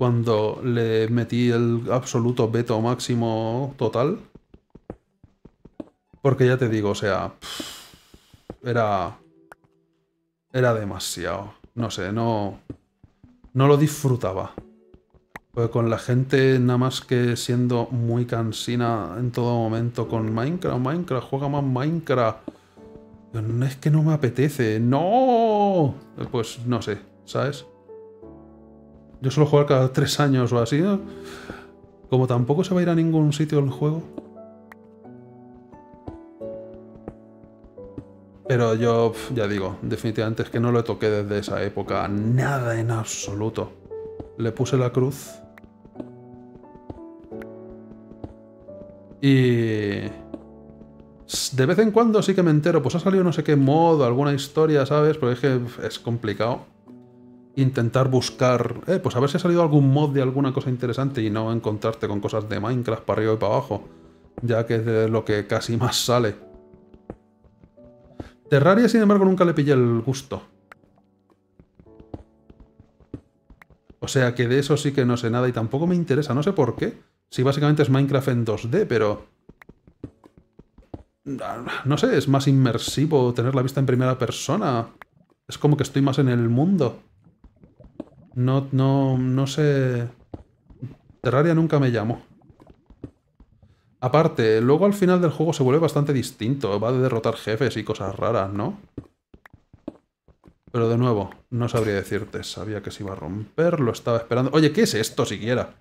cuando le metí el absoluto veto máximo total. Porque ya te digo, o sea, era era demasiado. No sé, no no lo disfrutaba. Porque con la gente nada más que siendo muy cansina en todo momento con Minecraft, Minecraft, juega más Minecraft. Es que no me apetece. ¡No! Pues no sé, ¿sabes? Yo suelo jugar cada tres años o así. Como tampoco se va a ir a ningún sitio el juego. Pero yo, ya digo, definitivamente es que no lo toqué desde esa época. Nada en absoluto. Le puse la cruz. Y... De vez en cuando sí que me entero, pues ha salido no sé qué modo, alguna historia, ¿sabes? Pero es que es complicado intentar buscar, eh, pues a ver si ha salido algún mod de alguna cosa interesante y no encontrarte con cosas de Minecraft para arriba y para abajo, ya que es de lo que casi más sale. Terraria, sin embargo, nunca le pillé el gusto. O sea que de eso sí que no sé nada y tampoco me interesa, no sé por qué. Si básicamente es Minecraft en 2D, pero... Ah, no sé, es más inmersivo tener la vista en primera persona. Es como que estoy más en el mundo. No, no, no sé... Terraria nunca me llamó. Aparte, luego al final del juego se vuelve bastante distinto. Va de derrotar jefes y cosas raras, ¿no? Pero de nuevo, no sabría decirte. Sabía que se iba a romper, lo estaba esperando. Oye, ¿qué es esto siquiera?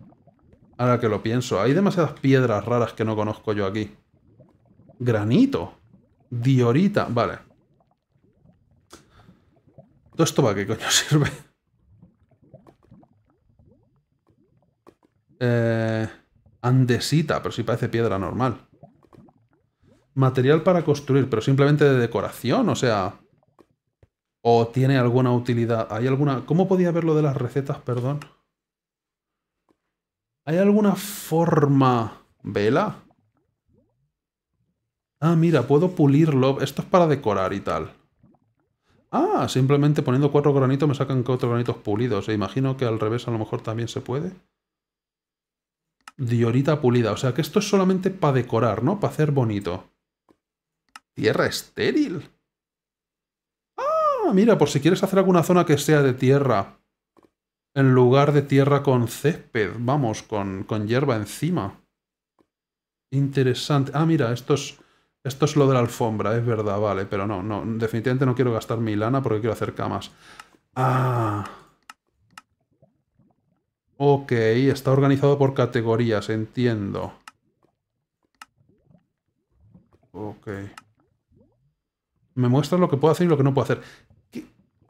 Ahora que lo pienso, hay demasiadas piedras raras que no conozco yo aquí. Granito. Diorita. Vale. ¿Todo esto para qué coño sirve? Eh, andesita, pero sí parece piedra normal. Material para construir, pero simplemente de decoración, o sea... ¿O tiene alguna utilidad? ¿Hay alguna...? ¿Cómo podía ver lo de las recetas, perdón? ¿Hay alguna forma... ¿Vela? Ah, mira, puedo pulirlo. Esto es para decorar y tal. Ah, simplemente poniendo cuatro granitos me sacan cuatro granitos pulidos. E imagino que al revés a lo mejor también se puede. Diorita pulida. O sea que esto es solamente para decorar, ¿no? Para hacer bonito. Tierra estéril. Ah, mira, por si quieres hacer alguna zona que sea de tierra. En lugar de tierra con césped. Vamos, con, con hierba encima. Interesante. Ah, mira, esto es, esto es lo de la alfombra, es verdad, vale. Pero no, no, definitivamente no quiero gastar mi lana porque quiero hacer camas. Ah... Ok, está organizado por categorías, entiendo. Ok. Me muestra lo que puedo hacer y lo que no puedo hacer.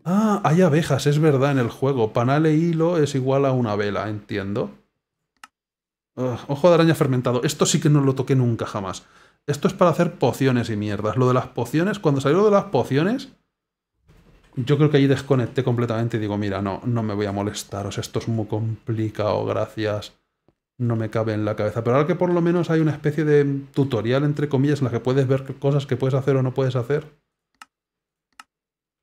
Ah, hay abejas, es verdad, en el juego. Panal e hilo es igual a una vela, entiendo. Ah, ojo de araña fermentado. Esto sí que no lo toqué nunca jamás. Esto es para hacer pociones y mierdas. Lo de las pociones, cuando salió lo de las pociones, yo creo que ahí desconecté completamente y digo, mira, no, no me voy a molestaros, esto es muy complicado, gracias, no me cabe en la cabeza. Pero ahora que por lo menos hay una especie de tutorial, entre comillas, en la que puedes ver cosas que puedes hacer o no puedes hacer,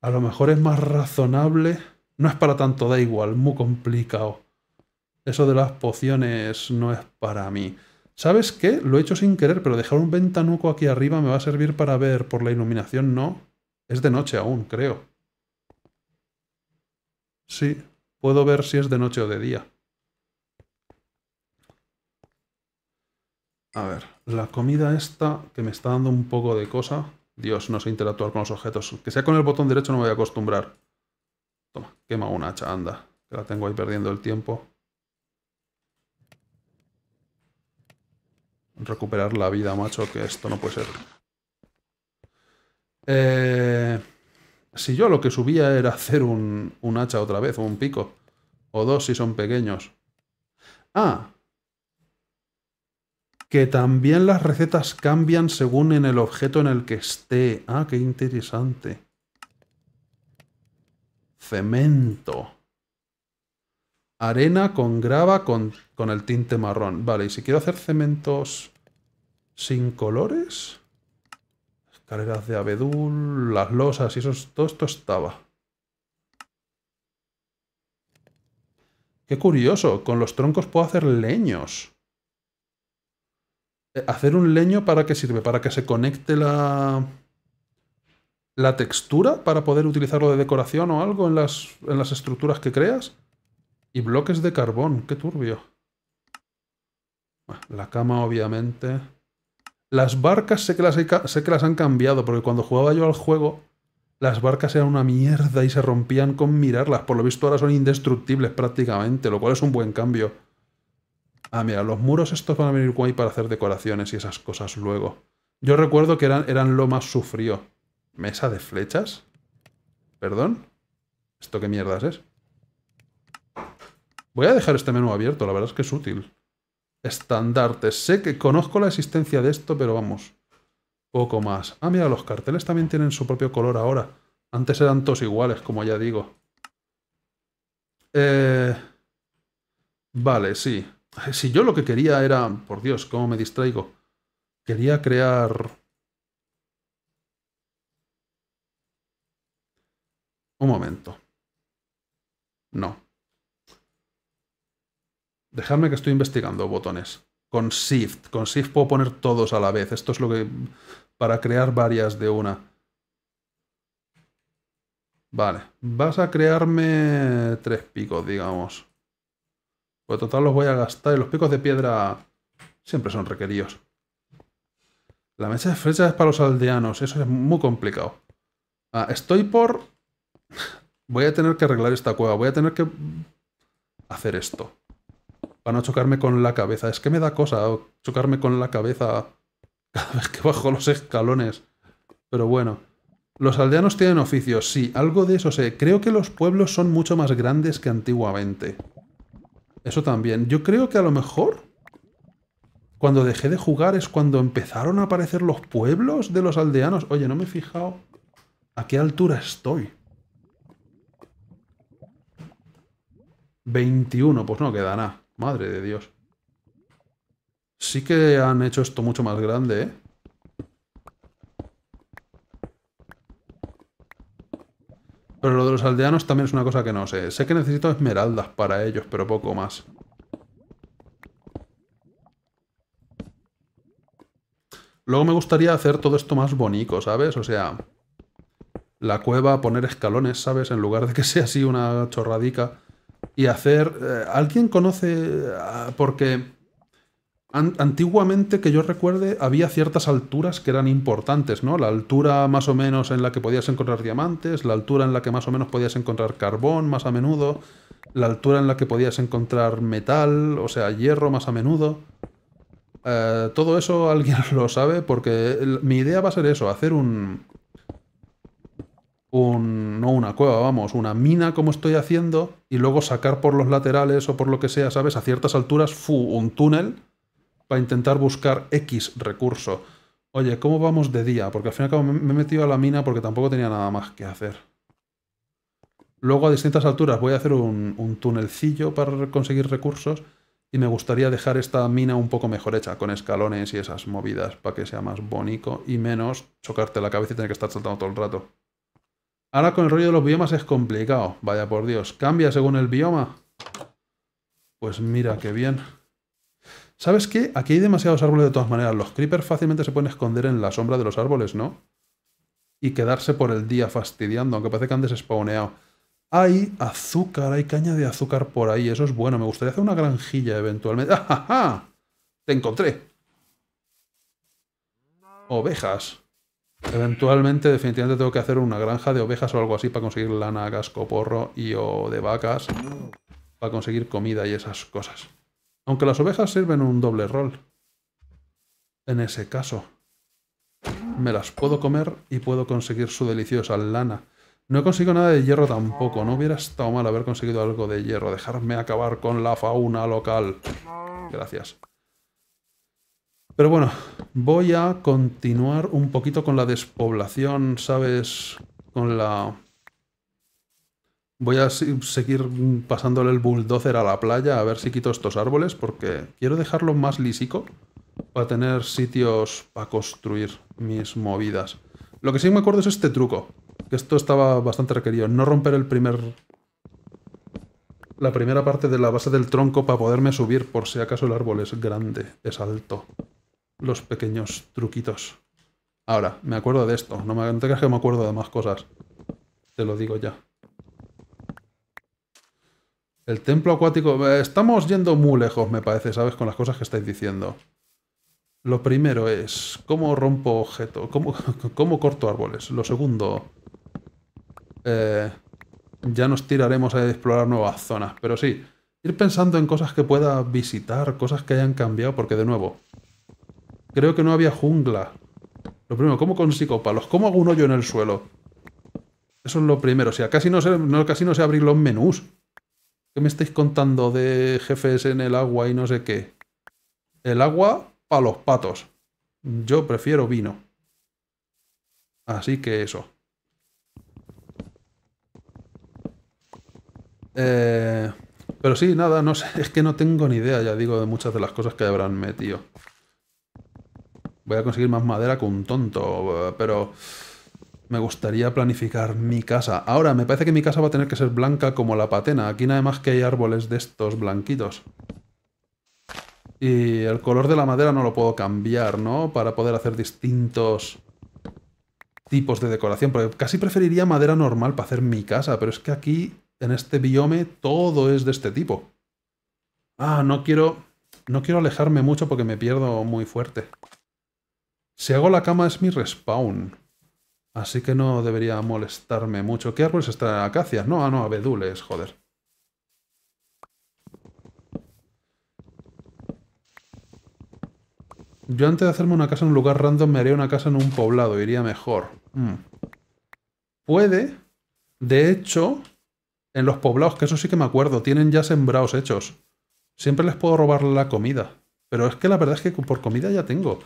a lo mejor es más razonable. No es para tanto, da igual, muy complicado. Eso de las pociones no es para mí. ¿Sabes qué? Lo he hecho sin querer, pero dejar un ventanuco aquí arriba me va a servir para ver por la iluminación, ¿no? Es de noche aún, creo. Sí, puedo ver si es de noche o de día. A ver, la comida esta que me está dando un poco de cosa. Dios, no sé interactuar con los objetos. Que sea con el botón derecho no me voy a acostumbrar. Toma, quema una hacha, anda. Que la tengo ahí perdiendo el tiempo. Recuperar la vida, macho, que esto no puede ser. Eh... Si yo lo que subía era hacer un, hacha otra vez, o un pico. O dos si son pequeños. Ah. Que también las recetas cambian según en el objeto en el que esté. Ah, qué interesante. Cemento. Arena con grava con, con el tinte marrón. Vale, y si quiero hacer cementos sin colores escaleras de abedul, las losas y eso, todo esto estaba. Qué curioso, con los troncos puedo hacer leños. Eh, ¿Hacer un leño para qué sirve? ¿Para que se conecte la, la textura para poder utilizarlo de decoración o algo en las, en las estructuras que creas? Y bloques de carbón, qué turbio. La cama, obviamente. Las barcas sé que las, sé que las han cambiado, porque cuando jugaba yo al juego, las barcas eran una mierda y se rompían con mirarlas. Por lo visto ahora son indestructibles prácticamente, lo cual es un buen cambio. Ah, mira, los muros estos van a venir guay para hacer decoraciones y esas cosas luego. Yo recuerdo que eran, eran lo más sufrío. ¿Mesa de flechas? ¿Perdón? ¿Esto qué mierdas es? Voy a dejar este menú abierto, la verdad es que es útil estandartes. Sé que conozco la existencia de esto, pero vamos, poco más. Ah, mira, los carteles también tienen su propio color ahora. Antes eran todos iguales, como ya digo. Eh, vale, sí. Eh, si yo lo que quería era... Por Dios, ¿cómo me distraigo? Quería crear... Un momento. No. Dejadme que estoy investigando botones. Con Shift. Con Shift puedo poner todos a la vez. Esto es lo que... para crear varias de una. Vale. Vas a crearme tres picos, digamos. Pues total los voy a gastar y los picos de piedra siempre son requeridos. La mecha de flechas es para los aldeanos. Eso es muy complicado. Ah, estoy por... Voy a tener que arreglar esta cueva. Voy a tener que hacer esto. Para no chocarme con la cabeza. Es que me da cosa chocarme con la cabeza cada vez que bajo los escalones. Pero bueno. Los aldeanos tienen oficios, sí, algo de eso sé. Creo que los pueblos son mucho más grandes que antiguamente. Eso también. Yo creo que a lo mejor... Cuando dejé de jugar es cuando empezaron a aparecer los pueblos de los aldeanos. Oye, no me he fijado a qué altura estoy. 21, pues no queda nada. Madre de Dios. Sí que han hecho esto mucho más grande, ¿eh? Pero lo de los aldeanos también es una cosa que no sé. Sé que necesito esmeraldas para ellos, pero poco más. Luego me gustaría hacer todo esto más bonito, ¿sabes? O sea, la cueva, poner escalones, ¿sabes? En lugar de que sea así una chorradica y hacer... Eh, ¿Alguien conoce? Eh, porque antiguamente, que yo recuerde, había ciertas alturas que eran importantes, ¿no? La altura más o menos en la que podías encontrar diamantes, la altura en la que más o menos podías encontrar carbón más a menudo, la altura en la que podías encontrar metal, o sea, hierro más a menudo. Eh, todo eso alguien lo sabe porque mi idea va a ser eso, hacer un, no una cueva, vamos, una mina como estoy haciendo y luego sacar por los laterales o por lo que sea, ¿sabes? A ciertas alturas, fu, un túnel para intentar buscar X recurso. Oye, ¿cómo vamos de día? Porque al fin me he metido a la mina porque tampoco tenía nada más que hacer. Luego a distintas alturas voy a hacer un, un túnelcillo para conseguir recursos y me gustaría dejar esta mina un poco mejor hecha, con escalones y esas movidas, para que sea más bonito y menos chocarte la cabeza y tener que estar saltando todo el rato. Ahora con el rollo de los biomas es complicado. Vaya por Dios. ¿Cambia según el bioma? Pues mira, qué bien. ¿Sabes qué? Aquí hay demasiados árboles de todas maneras. Los creepers fácilmente se pueden esconder en la sombra de los árboles, ¿no? Y quedarse por el día fastidiando, aunque parece que han despawneado. Hay azúcar, hay caña de azúcar por ahí. Eso es bueno. Me gustaría hacer una granjilla eventualmente. ¡Ah, ja, ja! Te encontré. Ovejas. Eventualmente, definitivamente tengo que hacer una granja de ovejas o algo así para conseguir lana, casco, porro y o de vacas. Para conseguir comida y esas cosas. Aunque las ovejas sirven un doble rol. En ese caso. Me las puedo comer y puedo conseguir su deliciosa lana. No consigo nada de hierro tampoco. No hubiera estado mal haber conseguido algo de hierro. Dejarme acabar con la fauna local. Gracias. Pero bueno, voy a continuar un poquito con la despoblación, ¿sabes? Con la... Voy a seguir pasándole el bulldozer a la playa a ver si quito estos árboles porque quiero dejarlo más lisico para tener sitios para construir mis movidas. Lo que sí me acuerdo es este truco, que esto estaba bastante requerido. No romper el primer... La primera parte de la base del tronco para poderme subir por si acaso el árbol es grande, es alto los pequeños truquitos. Ahora, me acuerdo de esto. No, me, te creas que me acuerdo de más cosas. Te lo digo ya. El templo acuático... Eh, estamos yendo muy lejos, me parece, ¿sabes? Con las cosas que estáis diciendo. Lo primero es... ¿Cómo rompo objetos? ¿Cómo, corto árboles? Lo segundo... Eh, ya nos tiraremos a explorar nuevas zonas. Pero sí, ir pensando en cosas que pueda visitar, cosas que hayan cambiado, porque de nuevo... Creo que no había jungla. Lo primero, ¿cómo consigo palos? ¿Cómo hago un hoyo en el suelo? Eso es lo primero. O sea, casi no sé, casi no abrir los menús. ¿Qué me estáis contando de jefes en el agua y no sé qué? El agua para los patos. Yo prefiero vino. Así que eso. Eh, pero sí, nada, no sé, es que no tengo ni idea, ya digo, de muchas de las cosas que habrán metido voy a conseguir más madera con un tonto, pero me gustaría planificar mi casa. Ahora, me parece que mi casa va a tener que ser blanca como la patena. Aquí nada más que hay árboles de estos blanquitos. Y el color de la madera no lo puedo cambiar, ¿no? Para poder hacer distintos tipos de decoración. Porque casi preferiría madera normal para hacer mi casa, pero es que aquí, en este biome, todo es de este tipo. Ah, no quiero... No quiero alejarme mucho porque me pierdo muy fuerte. Si hago la cama es mi respawn. Así que no debería molestarme mucho. ¿Qué árboles están? Acacias, no, ah, no, abedules, joder. Yo antes de hacerme una casa en un lugar random me haría una casa en un poblado, iría mejor. Mm. Puede, de hecho, en los poblados, que eso sí que me acuerdo, tienen ya sembrados hechos. Siempre les puedo robar la comida. Pero es que la verdad es que por comida ya tengo.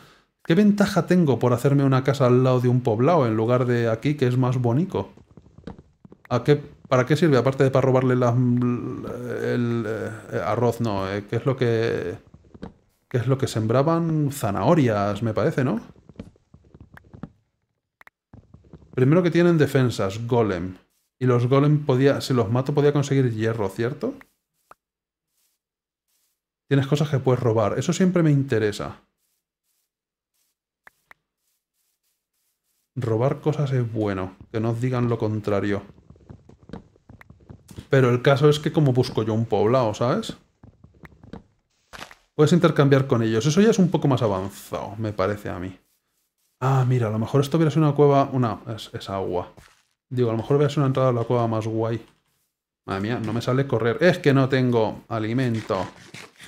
¿Qué ventaja tengo por hacerme una casa al lado de un poblado en lugar de aquí, que es más bonito? ¿A qué, ¿Para qué sirve? Aparte de para robarle el, eh, arroz, no. Eh, ¿Qué es lo que...? ¿Qué es lo que sembraban? Zanahorias, me parece, ¿no? Primero que tienen defensas, golem. Y los golem podía... Si los mato podía conseguir hierro, ¿cierto? Tienes cosas que puedes robar. Eso siempre me interesa. robar cosas es bueno, que nos digan lo contrario. Pero el caso es que como busco yo un poblado, ¿sabes? Puedes intercambiar con ellos. Eso ya es un poco más avanzado, me parece a mí. Ah, mira, a lo mejor esto hubiera sido una cueva... Una... Es, es agua. Digo, a lo mejor hubiera sido una entrada a la cueva más guay. Madre mía, no me sale correr. Es que no tengo alimento.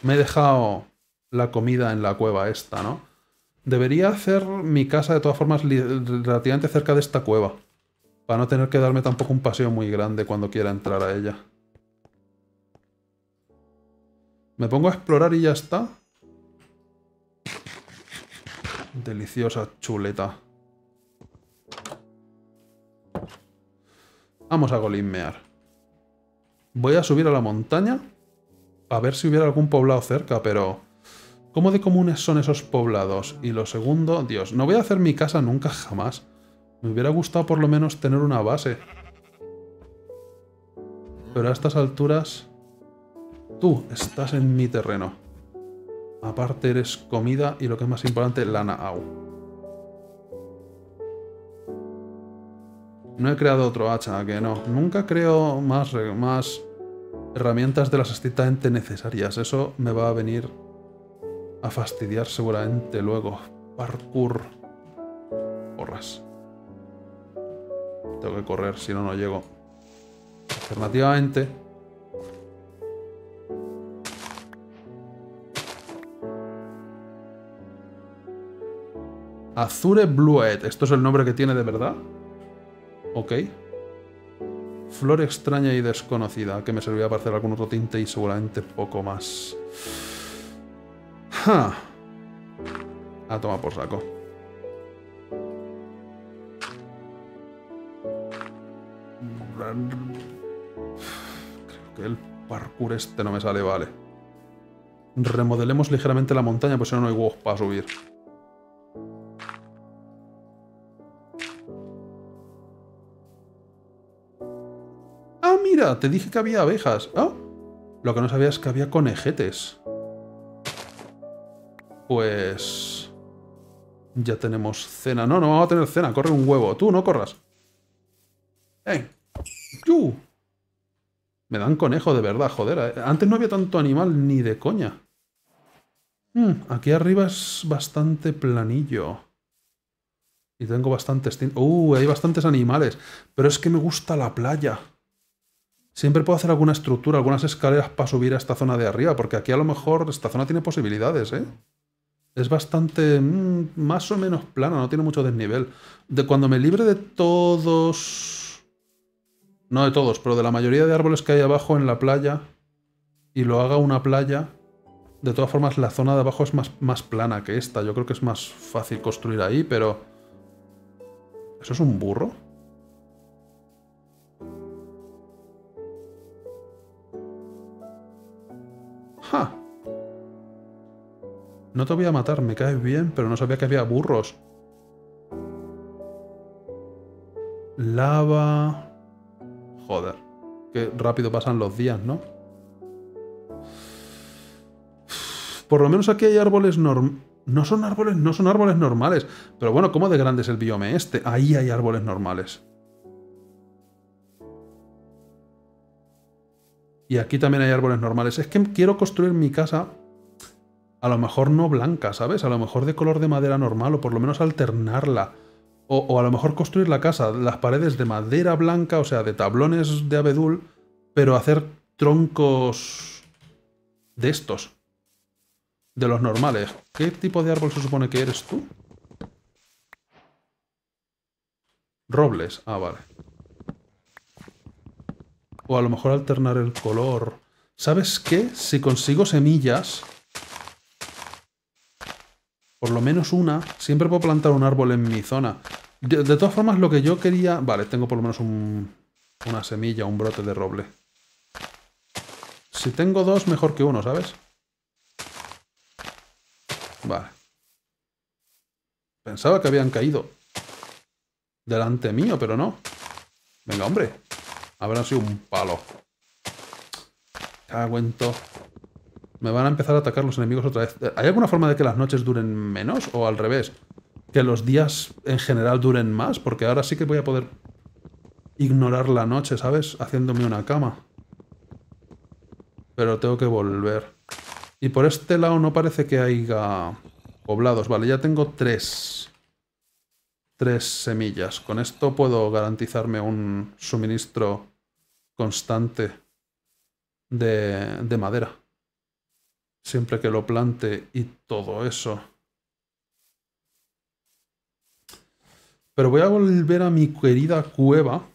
Me he dejado la comida en la cueva esta, ¿no? Debería hacer mi casa de todas formas relativamente cerca de esta cueva. Para no tener que darme tampoco un paseo muy grande cuando quiera entrar a ella. Me pongo a explorar y ya está. Deliciosa chuleta. Vamos a golimmear. Voy a subir a la montaña. A ver si hubiera algún poblado cerca, pero... ¿Cómo de comunes son esos poblados? Y lo segundo, Dios, no voy a hacer mi casa nunca jamás. Me hubiera gustado por lo menos tener una base. Pero a estas alturas... Tú estás en mi terreno. Aparte eres comida y lo que es más importante, lana No he creado otro hacha, que no. Nunca creo más, más herramientas de las estrictamente necesarias. Eso me va a venir a fastidiar seguramente luego. Parkour. Porras. Tengo que correr, si no, no llego. Alternativamente... Azure Bluet. ¿Esto es el nombre que tiene de verdad? Ok. Flor extraña y desconocida, que me servía para hacer algún otro tinte y seguramente poco más. Ja. A toma por saco. Creo que el parkour este no me sale, vale. Remodelemos ligeramente la montaña, pues si no, no hay huevos para subir. Ah, mira, te dije que había abejas. Ah. Lo que no sabía es que había conejetes. Pues... Ya tenemos cena. No, no vamos a tener cena. Corre un huevo. Tú no corras. ¡Eh! Me dan conejo de verdad, joder. Eh, antes no había tanto animal ni de coña. Hmm, aquí arriba es bastante planillo. Y tengo bastantes... ¡Uh! Hay bastantes animales. Pero es que me gusta la playa. Siempre puedo hacer alguna estructura, algunas escaleras para subir a esta zona de arriba, porque aquí a lo mejor esta zona tiene posibilidades, ¿eh? Es bastante mm, más o menos plana, no tiene mucho desnivel. De cuando me libre de todos... No de todos, pero de la mayoría de árboles que hay abajo en la playa y lo haga una playa, de todas formas la zona de abajo es más, más plana que esta. Yo creo que es más fácil construir ahí, pero... ¿Eso es un burro? ¡Ja! No te voy a matar, me caes bien, pero no sabía que había burros. Lava... Joder. Qué rápido pasan los días, ¿no? Por lo menos aquí hay árboles normales. No son árboles, no son árboles normales. Pero bueno, ¿cómo de grande es el biome este? Ahí hay árboles normales. Y aquí también hay árboles normales. Es que quiero construir mi casa a lo mejor no blanca, ¿sabes? A lo mejor de color de madera normal o por lo menos alternarla. O, a lo mejor construir la casa, las paredes de madera blanca, o sea, de tablones de abedul, pero hacer troncos de estos. De los normales. ¿Qué tipo de árbol se supone que eres tú? Robles. Ah, vale. O a lo mejor alternar el color. ¿Sabes qué? Si consigo semillas por lo menos una, siempre puedo plantar un árbol en mi zona. De, todas formas, lo que yo quería... Vale, tengo por lo menos una semilla, un brote de roble. Si tengo dos, mejor que uno, ¿sabes? Vale. Pensaba que habían caído delante mío, pero no. Venga, hombre. Habrá sido un palo. Cago en me van a empezar a atacar los enemigos otra vez. ¿Hay alguna forma de que las noches duren menos o al revés? Que los días en general duren más, porque ahora sí que voy a poder ignorar la noche, ¿sabes? Haciéndome una cama. Pero tengo que volver. Y por este lado no parece que haya poblados. Vale, ya tengo tres. Tres semillas. Con esto puedo garantizarme un suministro constante de, de madera siempre que lo plante y todo eso. Pero voy a volver a mi querida cueva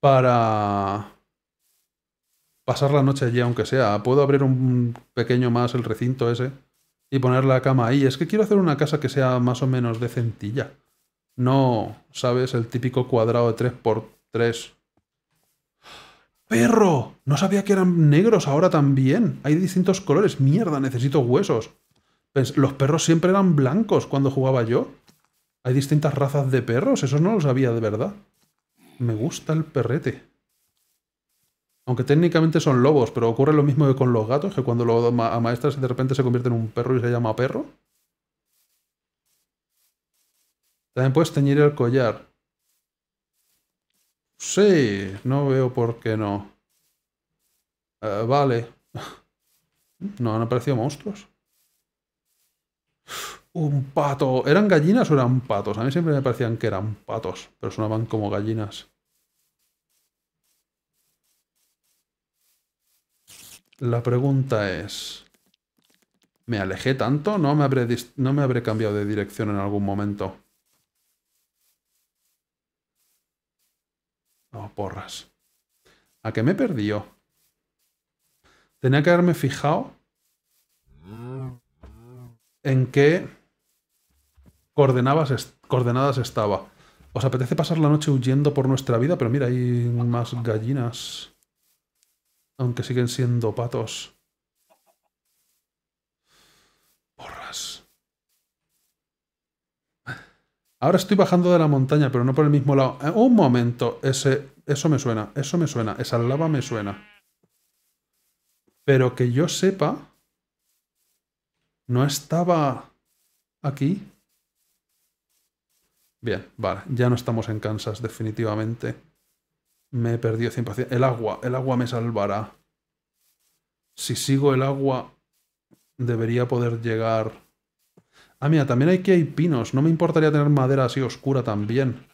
para pasar la noche allí, aunque sea. Puedo abrir un pequeño más el recinto ese y poner la cama ahí. Es que quiero hacer una casa que sea más o menos decentilla. No, ¿sabes? El típico cuadrado de 3x3 ¡Perro! No sabía que eran negros ahora también. Hay distintos colores. Mierda, necesito huesos. los perros siempre eran blancos cuando jugaba yo. Hay distintas razas de perros. Eso no lo sabía de verdad. Me gusta el perrete. Aunque técnicamente son lobos, pero ocurre lo mismo que con los gatos, que cuando lo amaestras de repente se convierte en un perro y se llama perro. También puedes teñir el collar. Sí, no veo por qué no. Eh, vale. ¿No han aparecido monstruos? Un pato. ¿Eran gallinas o eran patos? A mí siempre me parecían que eran patos, pero sonaban como gallinas. La pregunta es... ¿Me alejé tanto? ¿No me no me habré cambiado de dirección en algún momento? porras. ¿A qué me perdido? Tenía que haberme fijado en qué coordenadas, coordenadas estaba. ¿Os apetece pasar la noche huyendo por nuestra vida? Pero mira, hay más gallinas. Aunque siguen siendo patos. Ahora estoy bajando de la montaña, pero no por el mismo lado. Eh, un momento, ese, eso me suena, eso me suena, esa lava me suena. Pero que yo sepa, no estaba aquí. Bien, vale, ya no estamos en Kansas, definitivamente. Me he perdido 100%. El agua, el agua me salvará. Si sigo el agua, debería poder llegar... Ah, mira, también aquí hay pinos. No me importaría tener madera así oscura también.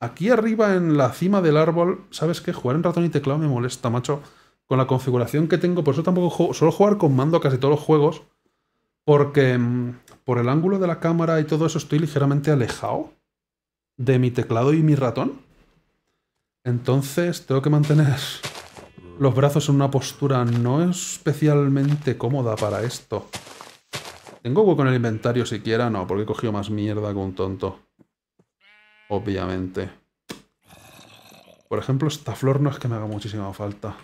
Aquí arriba en la cima del árbol, ¿sabes qué? Jugar en ratón y teclado me molesta, macho. Con la configuración que tengo, por eso tampoco suelo jugar con mando casi todos los juegos. Porque mm, por el ángulo de la cámara y todo eso estoy ligeramente alejado de mi teclado y mi ratón. Entonces tengo que mantener los brazos en una postura no especialmente cómoda para esto. ¿Tengo hueco en el inventario siquiera? No, porque he cogido más mierda que un tonto. Obviamente. Por ejemplo, esta flor no es que me haga muchísima falta.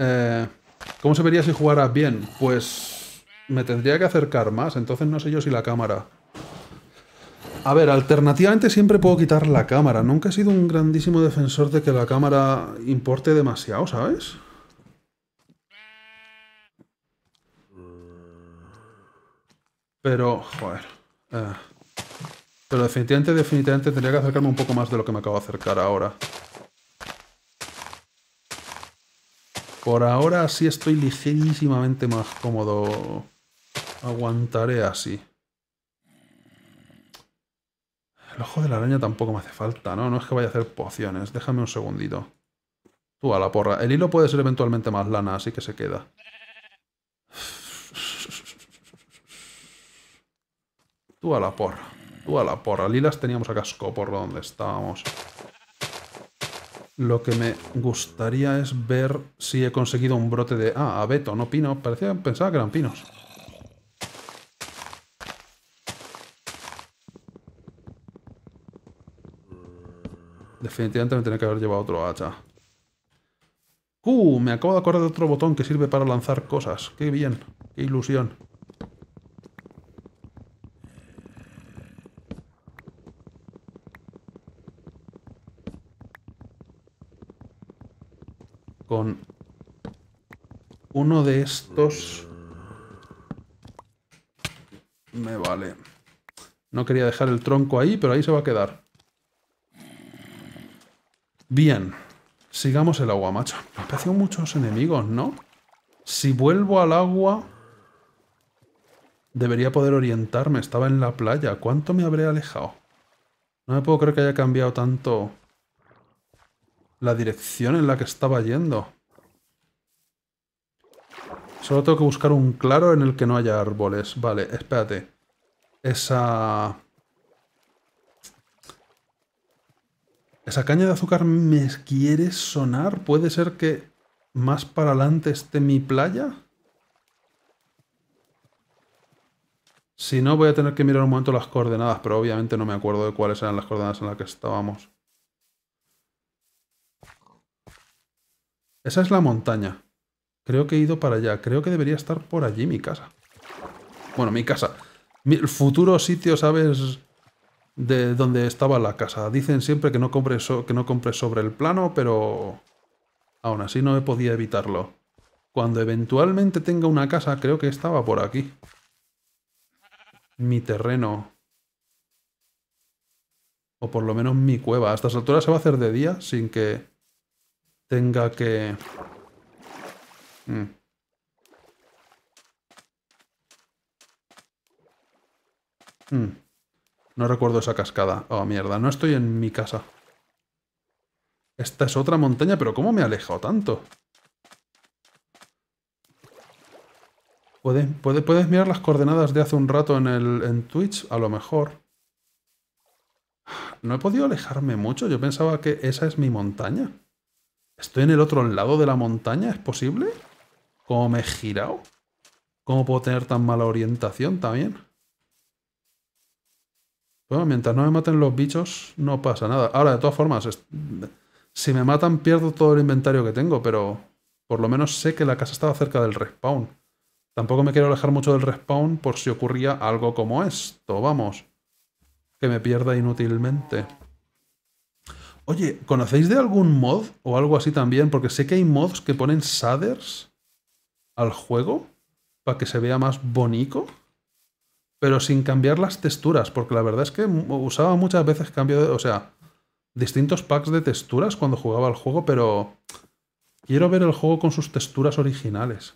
Eh, ¿Cómo se vería si jugara bien? Pues me tendría que acercar más, entonces no sé yo si la cámara a ver, alternativamente siempre puedo quitar la cámara. Nunca he sido un grandísimo defensor de que la cámara importe demasiado, ¿sabes? Pero, joder. Eh. Pero definitivamente, definitivamente tendría que acercarme un poco más de lo que me acabo de acercar ahora. Por ahora sí estoy ligerísimamente más cómodo. Aguantaré así. El ojo de la araña tampoco me hace falta, ¿no? No es que vaya a hacer pociones. Déjame un segundito. Tú a la porra. El hilo puede ser eventualmente más lana, así que se queda. Tú a la porra. Tú a la porra. Lilas teníamos a casco por donde estábamos. Lo que me gustaría es ver si he conseguido un brote de... Ah, abeto, no pino. Parecía, pensaba que eran pinos. Definitivamente me tenía que haber llevado otro hacha. ¡Uh! Me acabo de acordar de otro botón que sirve para lanzar cosas. ¡Qué bien! ¡Qué ilusión! Con uno de estos... Me vale. No quería dejar el tronco ahí, pero ahí se va a quedar. Bien. Sigamos el agua, macho. Me parecido muchos enemigos, ¿no? Si vuelvo al agua... Debería poder orientarme. Estaba en la playa. ¿Cuánto me habré alejado? No me puedo creer que haya cambiado tanto... La dirección en la que estaba yendo. Solo tengo que buscar un claro en el que no haya árboles. Vale, espérate. Esa... Esa caña de azúcar me quiere sonar. ¿Puede ser que más para adelante esté mi playa? Si no, voy a tener que mirar un momento las coordenadas, pero obviamente no me acuerdo de cuáles eran las coordenadas en las que estábamos. Esa es la montaña. Creo que he ido para allá. Creo que debería estar por allí mi casa. Bueno, mi casa. Mi, el futuro sitio, ¿sabes? de donde estaba la casa. Dicen siempre que no compres que no sobre el plano, pero aún así no he podido evitarlo. Cuando eventualmente tenga una casa, creo que estaba por aquí. Mi terreno. O por lo menos mi cueva. A estas alturas se va a hacer de día sin que tenga que... Mm. Mm. No recuerdo esa cascada. Oh, mierda, no estoy en mi casa. Esta es otra montaña, pero ¿cómo me he alejado tanto? ¿Puedes, mirar las coordenadas de hace un rato en, el, en Twitch? A lo mejor. No he podido alejarme mucho. Yo pensaba que esa es mi montaña. ¿Estoy en el otro lado de la montaña? ¿Es posible? ¿Cómo me he girado? ¿Cómo puedo tener tan mala orientación también? Bueno, mientras no me maten los bichos, no pasa nada. Ahora, de todas formas, si me matan pierdo todo el inventario que tengo, pero por lo menos sé que la casa estaba cerca del respawn. Tampoco me quiero alejar mucho del respawn por si ocurría algo como esto, vamos. Que me pierda inútilmente. Oye, ¿conocéis de algún mod o algo así también? Porque sé que hay mods que ponen shaders al juego para que se vea más bonito pero sin cambiar las texturas, porque la verdad es que usaba muchas veces cambio de, o sea, distintos packs de texturas cuando jugaba al juego, pero quiero ver el juego con sus texturas originales.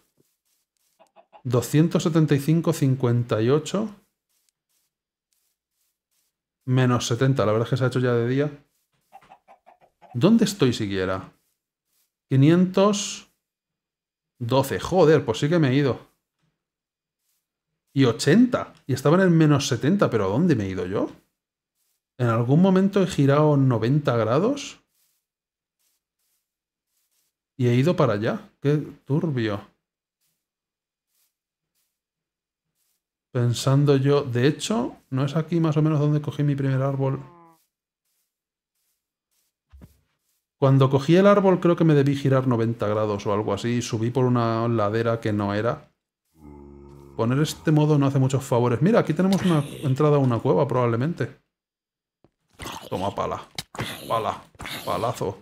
275, 58 menos 70, la verdad es que se ha hecho ya de día. ¿Dónde estoy siquiera? 512, joder, pues sí que me he ido y 80. Y estaba en el menos 70, pero ¿a dónde me he ido yo? ¿En algún momento he girado 90 grados? Y he ido para allá. Qué turbio. Pensando yo, de hecho, ¿no es aquí más o menos donde cogí mi primer árbol? Cuando cogí el árbol creo que me debí girar 90 grados o algo así. Subí por una ladera que no era. Poner este modo no hace muchos favores. Mira, aquí tenemos una entrada a una cueva, probablemente. Toma pala. Pala. Palazo.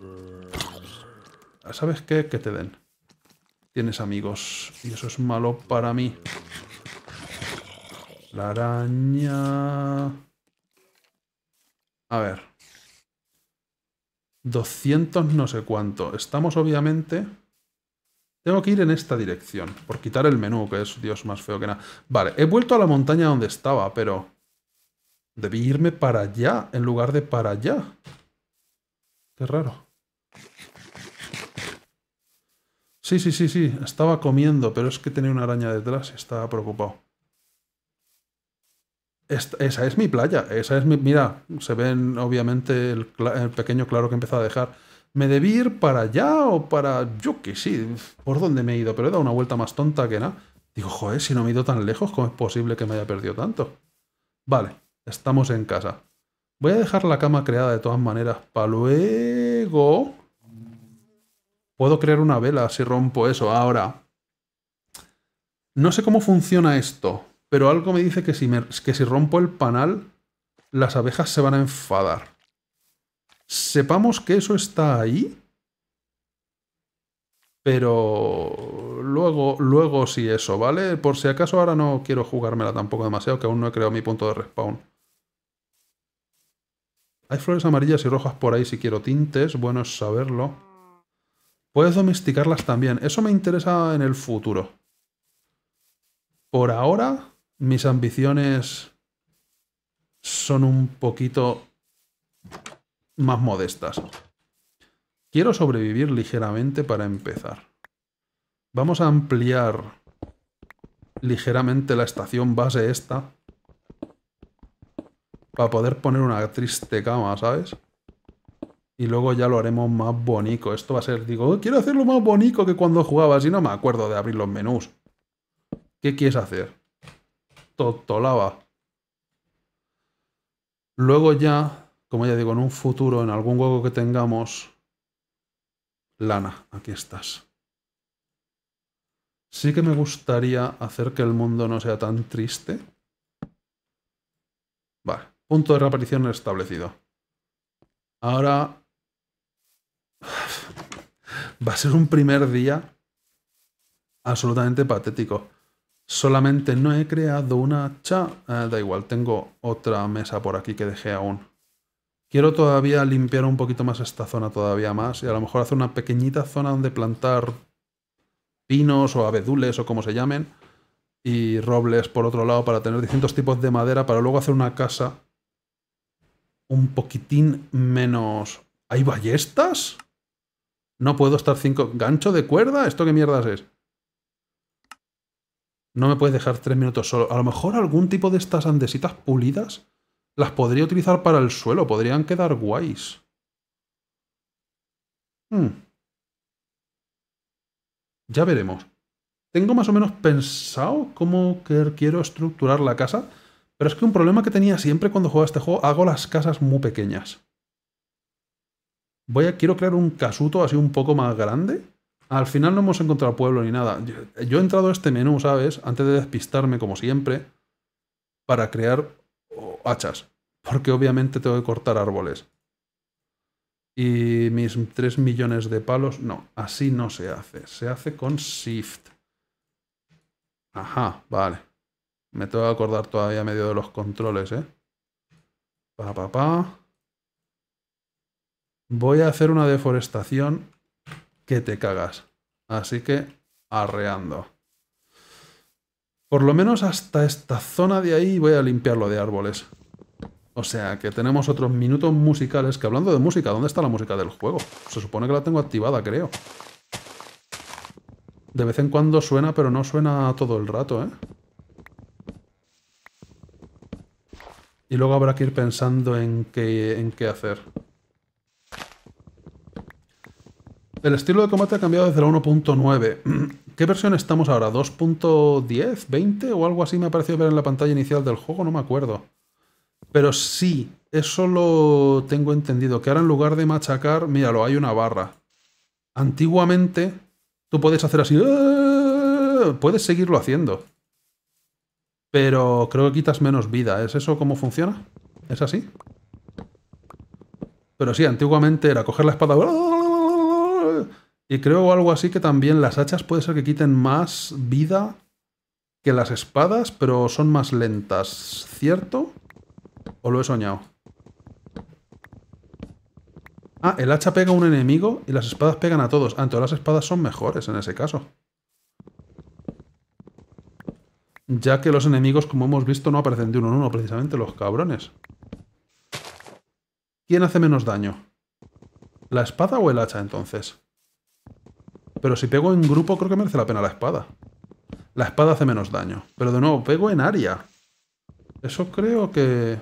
¿Sabes qué? Que te den. Tienes amigos. Y eso es malo para mí. La araña... A ver. 200 no sé cuánto. Estamos obviamente... Tengo que ir en esta dirección, por quitar el menú, que es, Dios, más feo que nada. Vale, he vuelto a la montaña donde estaba, pero... Debí irme para allá, en lugar de para allá. Qué raro. Sí, sí, sí, sí, estaba comiendo, pero es que tenía una araña detrás y estaba preocupado. esa es mi playa, esa es mi... Mira, se ven obviamente el, pequeño claro que empezó a dejar me debí ir para allá o para... Yo qué sí, por dónde me he ido, pero he dado una vuelta más tonta que nada. Digo, joder, si no me he ido tan lejos, ¿cómo es posible que me haya perdido tanto? Vale, estamos en casa. Voy a dejar la cama creada de todas maneras para luego... Puedo crear una vela si rompo eso. Ahora, no sé cómo funciona esto, pero algo me dice que si, que si rompo el panal, las abejas se van a enfadar sepamos que eso está ahí, pero luego, luego sí eso, ¿vale? Por si acaso ahora no quiero jugármela tampoco demasiado, que aún no he creado mi punto de respawn. Hay flores amarillas y rojas por ahí si quiero tintes, bueno es saberlo. Puedes domesticarlas también, eso me interesa en el futuro. Por ahora, mis ambiciones son un poquito más modestas. Quiero sobrevivir ligeramente para empezar. Vamos a ampliar ligeramente la estación base esta para poder poner una triste cama, ¿sabes? Y luego ya lo haremos más bonito. Esto va a ser, digo, oh, quiero hacerlo más bonito que cuando jugaba, si no me acuerdo de abrir los menús. ¿Qué quieres hacer? Totolaba. Luego ya como ya digo, en un futuro, en algún juego que tengamos, lana, aquí estás. Sí que me gustaría hacer que el mundo no sea tan triste. Vale, punto de reaparición establecido. Ahora... Va a ser un primer día absolutamente patético. Solamente no he creado una cha... Eh, da igual, tengo otra mesa por aquí que dejé aún. Quiero todavía limpiar un poquito más esta zona todavía más y a lo mejor hacer una pequeñita zona donde plantar pinos o abedules o como se llamen y robles por otro lado para tener distintos tipos de madera para luego hacer una casa un poquitín menos... ¿Hay ballestas? No puedo estar cinco... ¿Gancho de cuerda? ¿Esto qué mierdas es? No me puedes dejar tres minutos solo. A lo mejor algún tipo de estas andesitas pulidas las podría utilizar para el suelo, podrían quedar guays. Hmm. Ya veremos. Tengo más o menos pensado cómo quiero estructurar la casa, pero es que un problema que tenía siempre cuando jugaba este juego, hago las casas muy pequeñas. Voy a, quiero crear un casuto así un poco más grande. Al final no hemos encontrado pueblo ni nada. yo he entrado a este menú, ¿sabes? Antes de despistarme, como siempre, para crear oh, hachas porque obviamente tengo que cortar árboles. Y mis 3 millones de palos, no, así no se hace. Se hace con shift. Ajá, vale. Me tengo que acordar todavía medio de los controles, ¿eh? Pa, pa, pa. Voy a hacer una deforestación que te cagas. Así que arreando. Por lo menos hasta esta zona de ahí voy a limpiarlo de árboles. O sea que tenemos otros minutos musicales que hablando de música, ¿dónde está la música del juego? Se supone que la tengo activada, creo. De vez en cuando suena, pero no suena todo el rato, ¿eh? Y luego habrá que ir pensando en qué, en qué hacer. El estilo de combate ha cambiado desde la 1.9. ¿Qué versión estamos ahora? ¿2.10? ¿20? O algo así me ha parecido ver en la pantalla inicial del juego, no me acuerdo. Pero sí, eso lo tengo entendido. Que ahora en lugar de machacar, míralo, hay una barra. Antiguamente, tú puedes hacer así. Ah", puedes seguirlo haciendo. Pero creo que quitas menos vida. ¿Es eso cómo funciona? ¿Es así? Pero sí, antiguamente era coger la espada. Y creo algo así que también las hachas puede ser que quiten más vida que las espadas, pero son más lentas, ¿cierto? ¿O lo he soñado? Ah, el hacha pega a un enemigo y las espadas pegan a todos. Ah, entonces las espadas son mejores en ese caso. Ya que los enemigos, como hemos visto, no aparecen de uno en uno, precisamente los cabrones. ¿Quién hace menos daño? ¿La espada o el hacha, entonces? Pero si pego en grupo, creo que merece la pena la espada. La espada hace menos daño. Pero de nuevo, pego en área. Eso creo que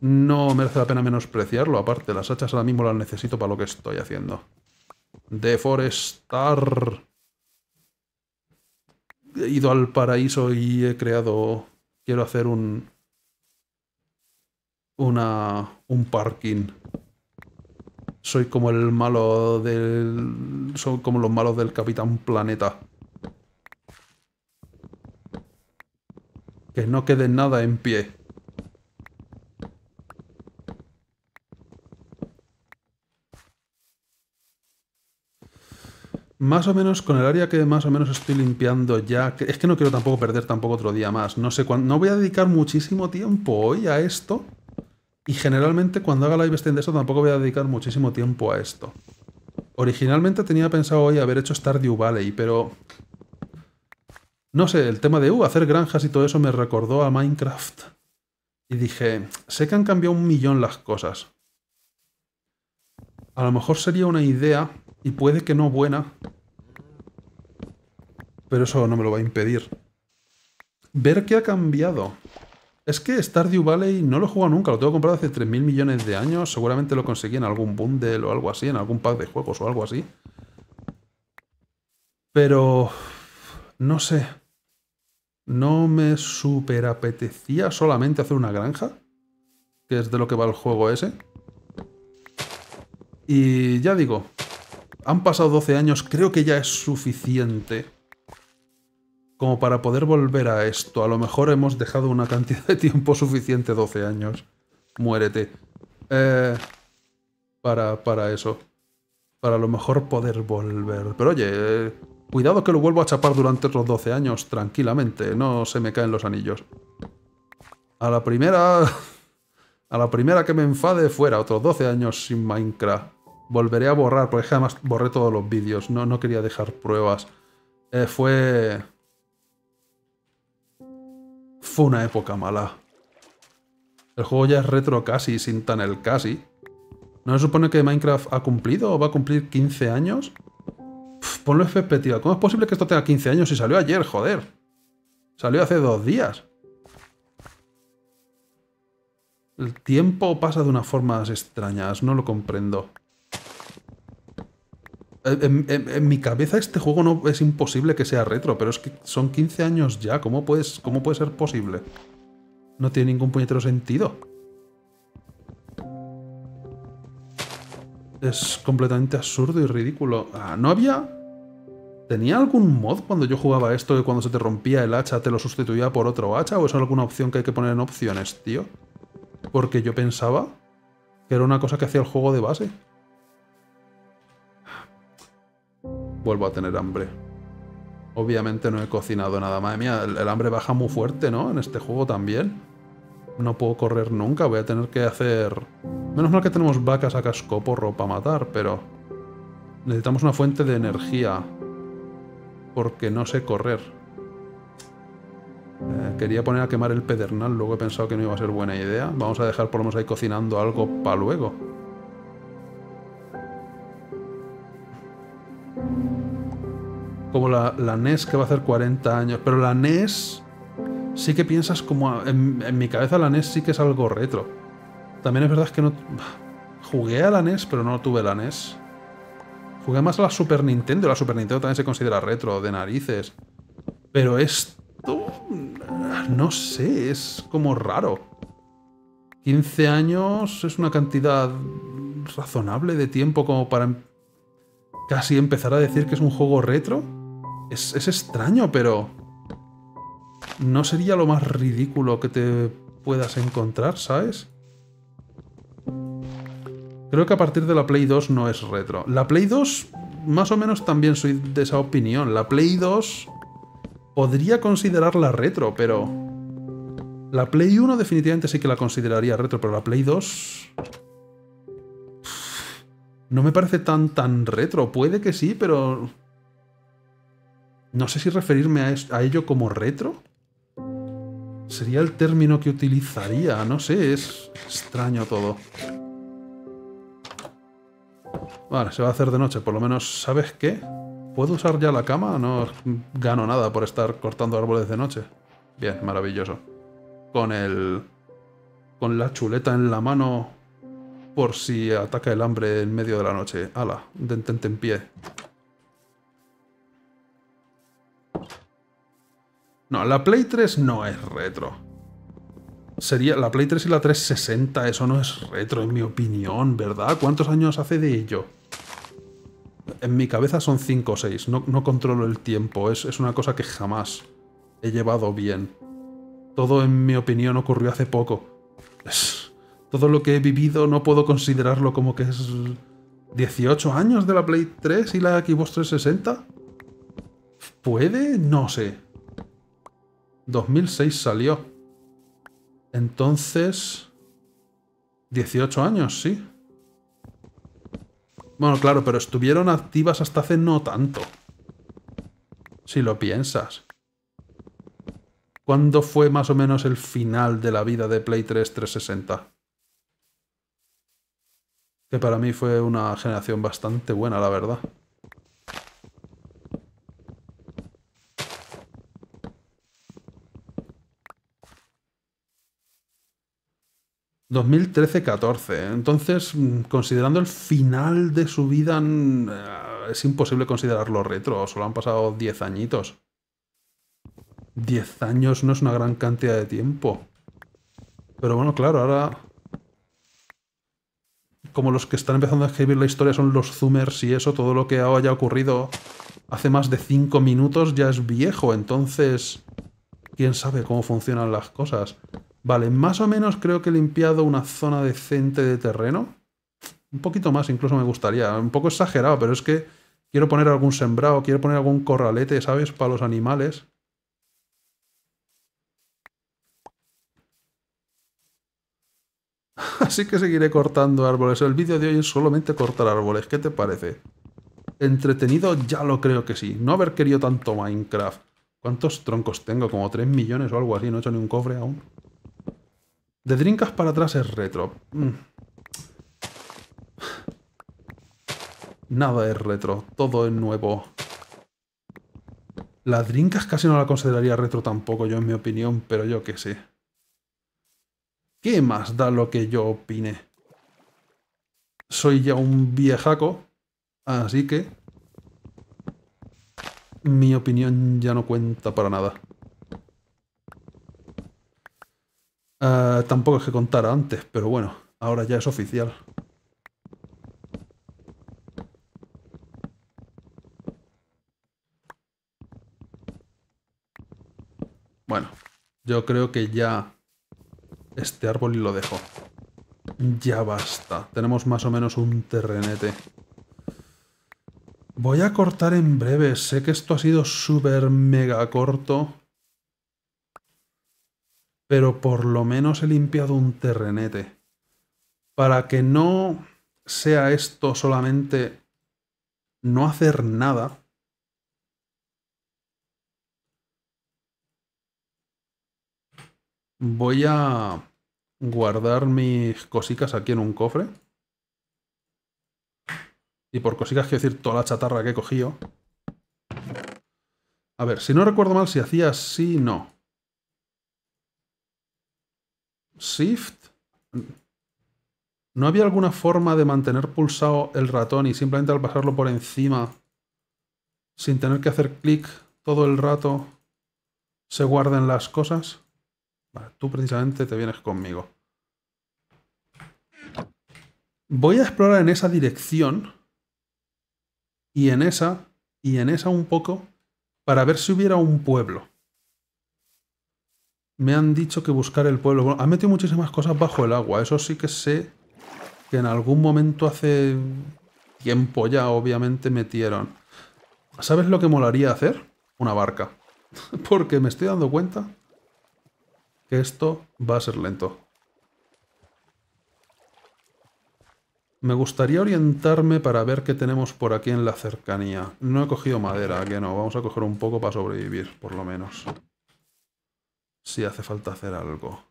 no merece la pena menospreciarlo. Aparte, las hachas ahora mismo las necesito para lo que estoy haciendo. Deforestar. He ido al paraíso y he creado... Quiero hacer un... Una... Un parking. Soy como el malo del... Soy como los malos del Capitán Planeta. Que no quede nada en pie. más o menos con el área que más o menos estoy limpiando ya, es que no quiero tampoco perder tampoco otro día más. No sé cuándo, no voy a dedicar muchísimo tiempo hoy a esto. Y generalmente cuando haga live stream de esto tampoco voy a dedicar muchísimo tiempo a esto. Originalmente tenía pensado hoy haber hecho Stardew Valley, pero no sé, el tema de uh, hacer granjas y todo eso me recordó a Minecraft. Y dije, sé que han cambiado un millón las cosas. A lo mejor sería una idea y puede que no buena. Pero eso no me lo va a impedir. Ver qué ha cambiado. Es que Stardew Valley no lo he jugado nunca, lo tengo comprado hace 3.000 millones de años, seguramente lo conseguí en algún bundle o algo así, en algún pack de juegos o algo así. Pero... no sé. No me super apetecía solamente hacer una granja, que es de lo que va el juego ese. Y ya digo, han pasado 12 años, creo que ya es suficiente como para poder volver a esto. A lo mejor hemos dejado una cantidad de tiempo suficiente, 12 años. Muérete. Eh, para, eso. Para a lo mejor poder volver. Pero oye, eh, cuidado que lo vuelvo a chapar durante otros 12 años, tranquilamente. No se me caen los anillos. A la primera... A la primera que me enfade, fuera. Otros 12 años sin Minecraft volveré a borrar, porque además borré todos los vídeos, no, quería dejar pruebas. Eh, fue... Fue una época mala. El juego ya es retro casi, sin tan el casi. ¿No se supone que Minecraft ha cumplido o va a cumplir 15 años? ponlo en perspectiva. ¿Cómo es posible que esto tenga 15 años si salió ayer, joder? Salió hace dos días. El tiempo pasa de unas formas extrañas, no lo comprendo. En, mi cabeza este juego no es imposible que sea retro, pero es que son 15 años ya. ¿Cómo, puedes, puede ser posible? No tiene ningún puñetero sentido. Es completamente absurdo y ridículo. Ah, no había... ¿Tenía algún mod cuando yo jugaba esto que cuando se te rompía el hacha te lo sustituía por otro hacha? ¿O es alguna opción que hay que poner en opciones, tío? Porque yo pensaba que era una cosa que hacía el juego de base. vuelvo a tener hambre. Obviamente no he cocinado nada. Madre mía, el, hambre baja muy fuerte, ¿no? En este juego también. No puedo correr nunca, voy a tener que hacer... Menos mal que tenemos vacas a cascoporro para matar, pero... Necesitamos una fuente de energía. Porque no sé correr. Eh, quería poner a quemar el pedernal, luego he pensado que no iba a ser buena idea. Vamos a dejar por lo menos ahí cocinando algo para luego. Como la, NES que va a hacer 40 años. Pero la NES sí que piensas como... en, mi cabeza la NES sí que es algo retro. También es verdad que no... Jugué a la NES, pero no tuve la NES. Jugué más a la Super Nintendo. La Super Nintendo también se considera retro, de narices. Pero esto... No sé, es como raro. 15 años es una cantidad razonable de tiempo como para em- casi empezar a decir que es un juego retro. Es, extraño, pero... No sería lo más ridículo que te puedas encontrar, ¿sabes? Creo que a partir de la Play 2 no es retro. La Play 2, más o menos también soy de esa opinión. La Play 2 podría considerarla retro, pero... La Play 1 definitivamente sí que la consideraría retro, pero la Play 2 no me parece tan, tan retro. Puede que sí, pero... No sé si referirme a, a ello como retro. Sería el término que utilizaría, no sé, es extraño todo. Vale, se va a hacer de noche, por lo menos, ¿sabes qué? ¿Puedo usar ya la cama? No gano nada por estar cortando árboles de noche. Bien, maravilloso. Con el... Con la chuleta en la mano por si ataca el hambre en medio de la noche. Ala, dentente en pie. No, la Play 3 no es retro. Sería la Play 3 y la 360, eso no es retro en mi opinión, ¿verdad? ¿Cuántos años hace de ello? En mi cabeza son 5 o 6, no, controlo el tiempo, es, es una cosa que jamás he llevado bien. Todo en mi opinión ocurrió hace poco. Es todo lo que he vivido no puedo considerarlo como que es 18 años de la Play 3 y la Xbox 360. ¿Puede? No sé. 2006 salió. Entonces... 18 años, sí. Bueno, claro, pero estuvieron activas hasta hace no tanto. Si lo piensas. ¿Cuándo fue más o menos el final de la vida de Play 3 360? para mí fue una generación bastante buena, la verdad. ...2013-14... ¿eh? ...entonces... Mm, ...considerando el final de su vida... Mm, eh, ...es imposible considerarlo retro... ...solo han pasado 10 añitos... ...10 años no es una gran cantidad de tiempo... ...pero bueno, claro, ahora como los que están empezando a escribir la historia son los zoomers y eso, todo lo que haya ocurrido hace más de cinco minutos ya es viejo, entonces quién sabe cómo funcionan las cosas. Vale, más o menos creo que he limpiado una zona decente de terreno. Un poquito más incluso me gustaría, un poco exagerado, pero es que quiero poner algún sembrado, quiero poner algún corralete, ¿sabes? Para los animales. Así que seguiré cortando árboles. El vídeo de hoy es solamente cortar árboles. ¿Qué te parece? Entretenido ya lo creo que sí. No haber querido tanto Minecraft. ¿Cuántos troncos tengo? Como 3 millones o algo así. No he hecho ni un cofre aún. De drinkas para atrás es retro. Mm. Nada es retro. Todo es nuevo. La drinkas casi no la consideraría retro tampoco, yo en mi opinión, pero yo qué sé. ¿Qué más da lo que yo opine? Soy ya un viejaco, así que mi opinión ya no cuenta para nada. Ah, tampoco es que contara antes, pero bueno, ahora ya es oficial. Bueno, yo creo que ya este árbol y lo dejo. Ya basta. Tenemos más o menos un terrenete. Voy a cortar en breve. Sé que esto ha sido súper mega corto. Pero por lo menos he limpiado un terrenete. Para que no sea esto solamente no hacer nada, Voy a guardar mis cositas aquí en un cofre. Y por cositas quiero decir toda la chatarra que he cogido. A ver, si no recuerdo mal, si hacía sí, no. Shift. ¿No había alguna forma de mantener pulsado el ratón y simplemente al pasarlo por encima, sin tener que hacer clic todo el rato, se guarden las cosas? tú precisamente te vienes conmigo. Voy a explorar en esa dirección y en esa y en esa un poco para ver si hubiera un pueblo. Me han dicho que buscar el pueblo... Bueno, han metido muchísimas cosas bajo el agua. Eso sí que sé que en algún momento hace tiempo ya, obviamente, metieron. ¿Sabes lo que molaría hacer? Una barca. Porque me estoy dando cuenta que esto va a ser lento. Me gustaría orientarme para ver qué tenemos por aquí en la cercanía. No he cogido madera, que no. Vamos a coger un poco para sobrevivir, por lo menos. Si hace falta hacer algo.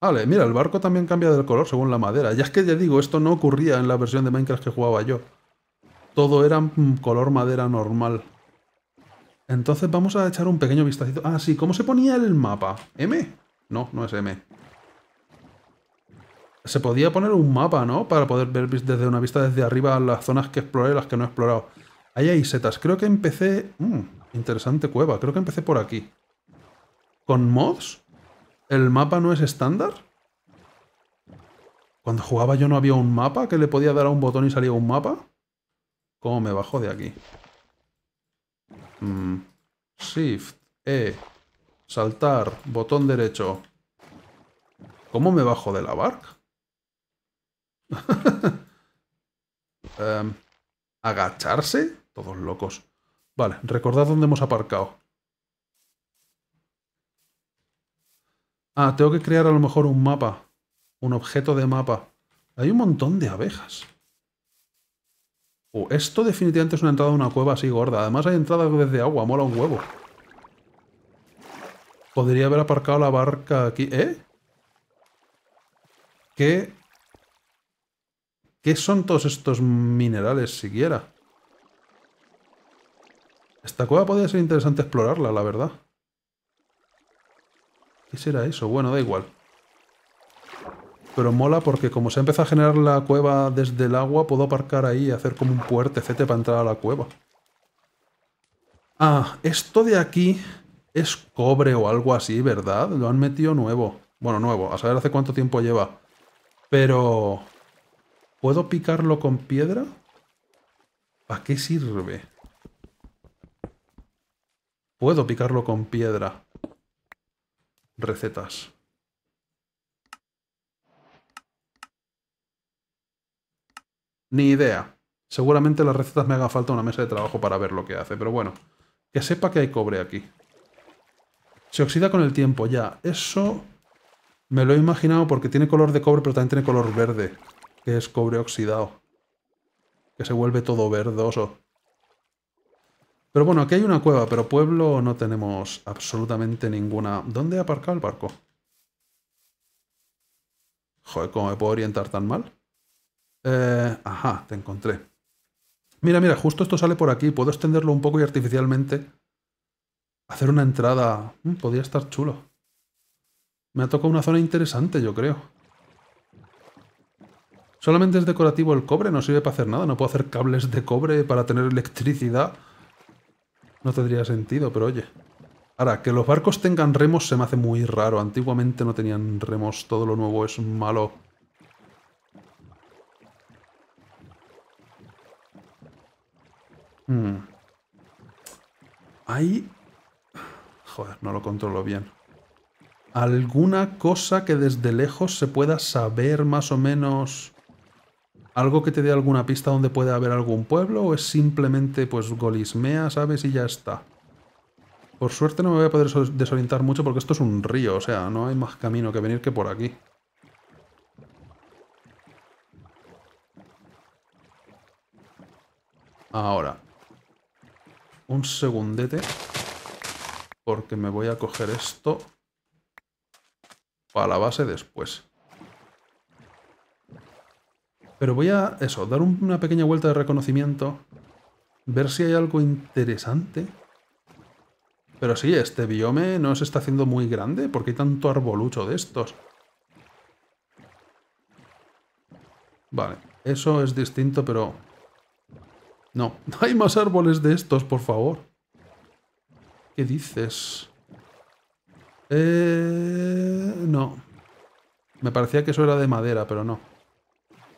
Vale, mira, el barco también cambia de color según la madera. Ya es que ya digo, esto no ocurría en la versión de Minecraft que jugaba yo. Todo era color madera normal. Entonces vamos a echar un pequeño vistacito. Ah, sí, ¿cómo se ponía el mapa? ¿M? No, no es M. Se podía poner un mapa, ¿no? Para poder ver desde una vista desde arriba las zonas que exploré y las que no he explorado. Ahí hay setas. Creo que empecé... Mm, interesante cueva. Creo que empecé por aquí. ¿Con mods? ¿El mapa no es estándar? Cuando jugaba yo no había un mapa que le podía dar a un botón y salía un mapa. ¿Cómo me bajo de aquí? Mm. Shift, E, saltar, botón derecho. ¿Cómo me bajo de la barca? Em, ¿Agacharse? Todos locos. Vale, recordad dónde hemos aparcado. Ah, tengo que crear a lo mejor un mapa. Un objeto de mapa. Hay un montón de abejas esto definitivamente es una entrada a una cueva así gorda. Además hay entradas desde agua, mola un huevo. Podría haber aparcado la barca aquí. ¿Eh? ¿Qué? ¿Qué son todos estos minerales siquiera? Esta cueva podría ser interesante explorarla, la verdad. ¿Qué será eso? Bueno, da igual. Pero mola porque como se empieza a generar la cueva desde el agua, puedo aparcar ahí y hacer como un puertecete para entrar a la cueva. Ah, esto de aquí es cobre o algo así, ¿verdad? Lo han metido nuevo. Bueno, nuevo, a saber hace cuánto tiempo lleva. Pero... ¿Puedo picarlo con piedra? ¿Para qué sirve? Puedo picarlo con piedra. Recetas. Ni idea. Seguramente las recetas me haga falta una mesa de trabajo para ver lo que hace, pero bueno. Que sepa que hay cobre aquí. Se oxida con el tiempo, ya. Eso me lo he imaginado porque tiene color de cobre, pero también tiene color verde, que es cobre oxidado. Que se vuelve todo verdoso. Pero bueno, aquí hay una cueva, pero pueblo no tenemos absolutamente ninguna. ¿Dónde he aparcado el barco? Joder, ¿cómo me puedo orientar tan mal? Eh, ajá, te encontré. Mira, mira, justo esto sale por aquí. Puedo extenderlo un poco y artificialmente hacer una entrada. Mm, podría estar chulo. Me ha tocado una zona interesante, yo creo. Solamente es decorativo el cobre, no sirve para hacer nada. No puedo hacer cables de cobre para tener electricidad. No tendría sentido, pero oye. Ahora, que los barcos tengan remos se me hace muy raro. Antiguamente no tenían remos, todo lo nuevo es malo. Mm. Hay... Joder, no lo controlo bien. ¿Alguna cosa que desde lejos se pueda saber más o menos? ¿Algo que te dé alguna pista donde puede haber algún pueblo? ¿O es simplemente, pues, golismea, sabes, y ya está? Por suerte no me voy a poder desorientar mucho porque esto es un río, o sea, no hay más camino que venir que por aquí. Ahora, un segundete. Porque me voy a coger esto para la base después. Pero voy a, eso, dar una pequeña vuelta de reconocimiento. Ver si hay algo interesante. Pero sí, este biome no se está haciendo muy grande. porque hay tanto arbolucho de estos? Vale, eso es distinto, pero no, no hay más árboles de estos, por favor. ¿Qué dices? Eh, no. Me parecía que eso era de madera, pero no.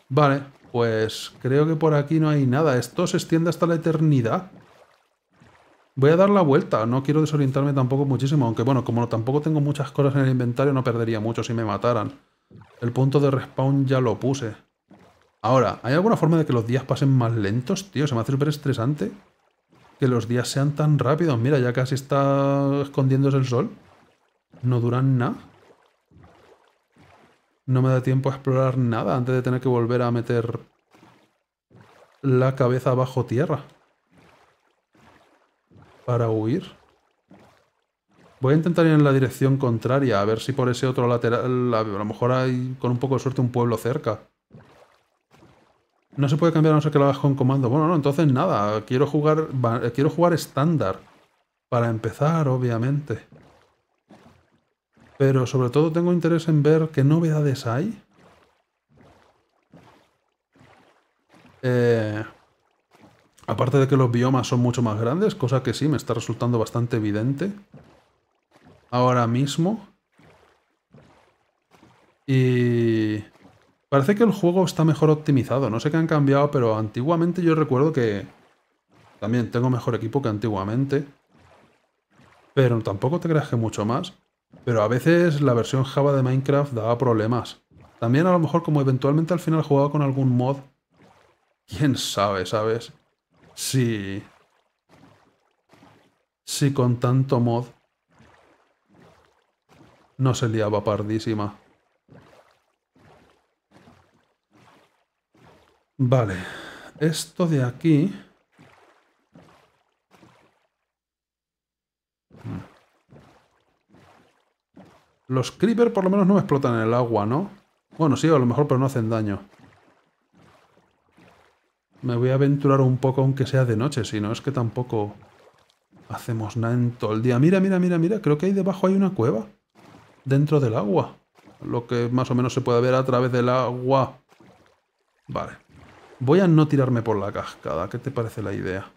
Vale, pues creo que por aquí no hay nada. Esto se extiende hasta la eternidad. Voy a dar la vuelta. No quiero desorientarme tampoco muchísimo. Aunque bueno, como tampoco tengo muchas cosas en el inventario, no perdería mucho si me mataran. El punto de respawn ya lo puse. Ahora, ¿hay alguna forma de que los días pasen más lentos, tío? Se me hace súper estresante que los días sean tan rápidos. Mira, ya casi está escondiéndose el sol. No duran nada. No me da tiempo a explorar nada antes de tener que volver a meter la cabeza bajo tierra. Para huir. Voy a intentar ir en la dirección contraria, a ver si por ese otro lateral, a lo mejor hay con un poco de suerte un pueblo cerca no se puede cambiar a no ser que lo hagas con comando. Bueno, no, entonces nada, quiero jugar, quiero jugar estándar. Para empezar, obviamente. Pero sobre todo tengo interés en ver qué novedades hay. Eh, aparte de que los biomas son mucho más grandes, cosa que sí me está resultando bastante evidente. Ahora mismo. Y... Parece que el juego está mejor optimizado. No sé qué han cambiado, pero antiguamente yo recuerdo que... También tengo mejor equipo que antiguamente. Pero tampoco te creas que mucho más. Pero a veces la versión Java de Minecraft daba problemas. También a lo mejor como eventualmente al final jugaba con algún mod. ¿Quién sabe, sabes? Si... Si con tanto mod... No se liaba pardísima. Vale. Esto de aquí... Los creeper por lo menos no explotan en el agua, ¿no? Bueno, sí, a lo mejor, pero no hacen daño. Me voy a aventurar un poco, aunque sea de noche, si no es que tampoco hacemos nada en todo el día. Mira, mira, mira, mira, creo que ahí debajo hay una cueva. Dentro del agua. Lo que más o menos se puede ver a través del agua. Vale. Voy a no tirarme por la cascada. ¿Qué te parece la idea?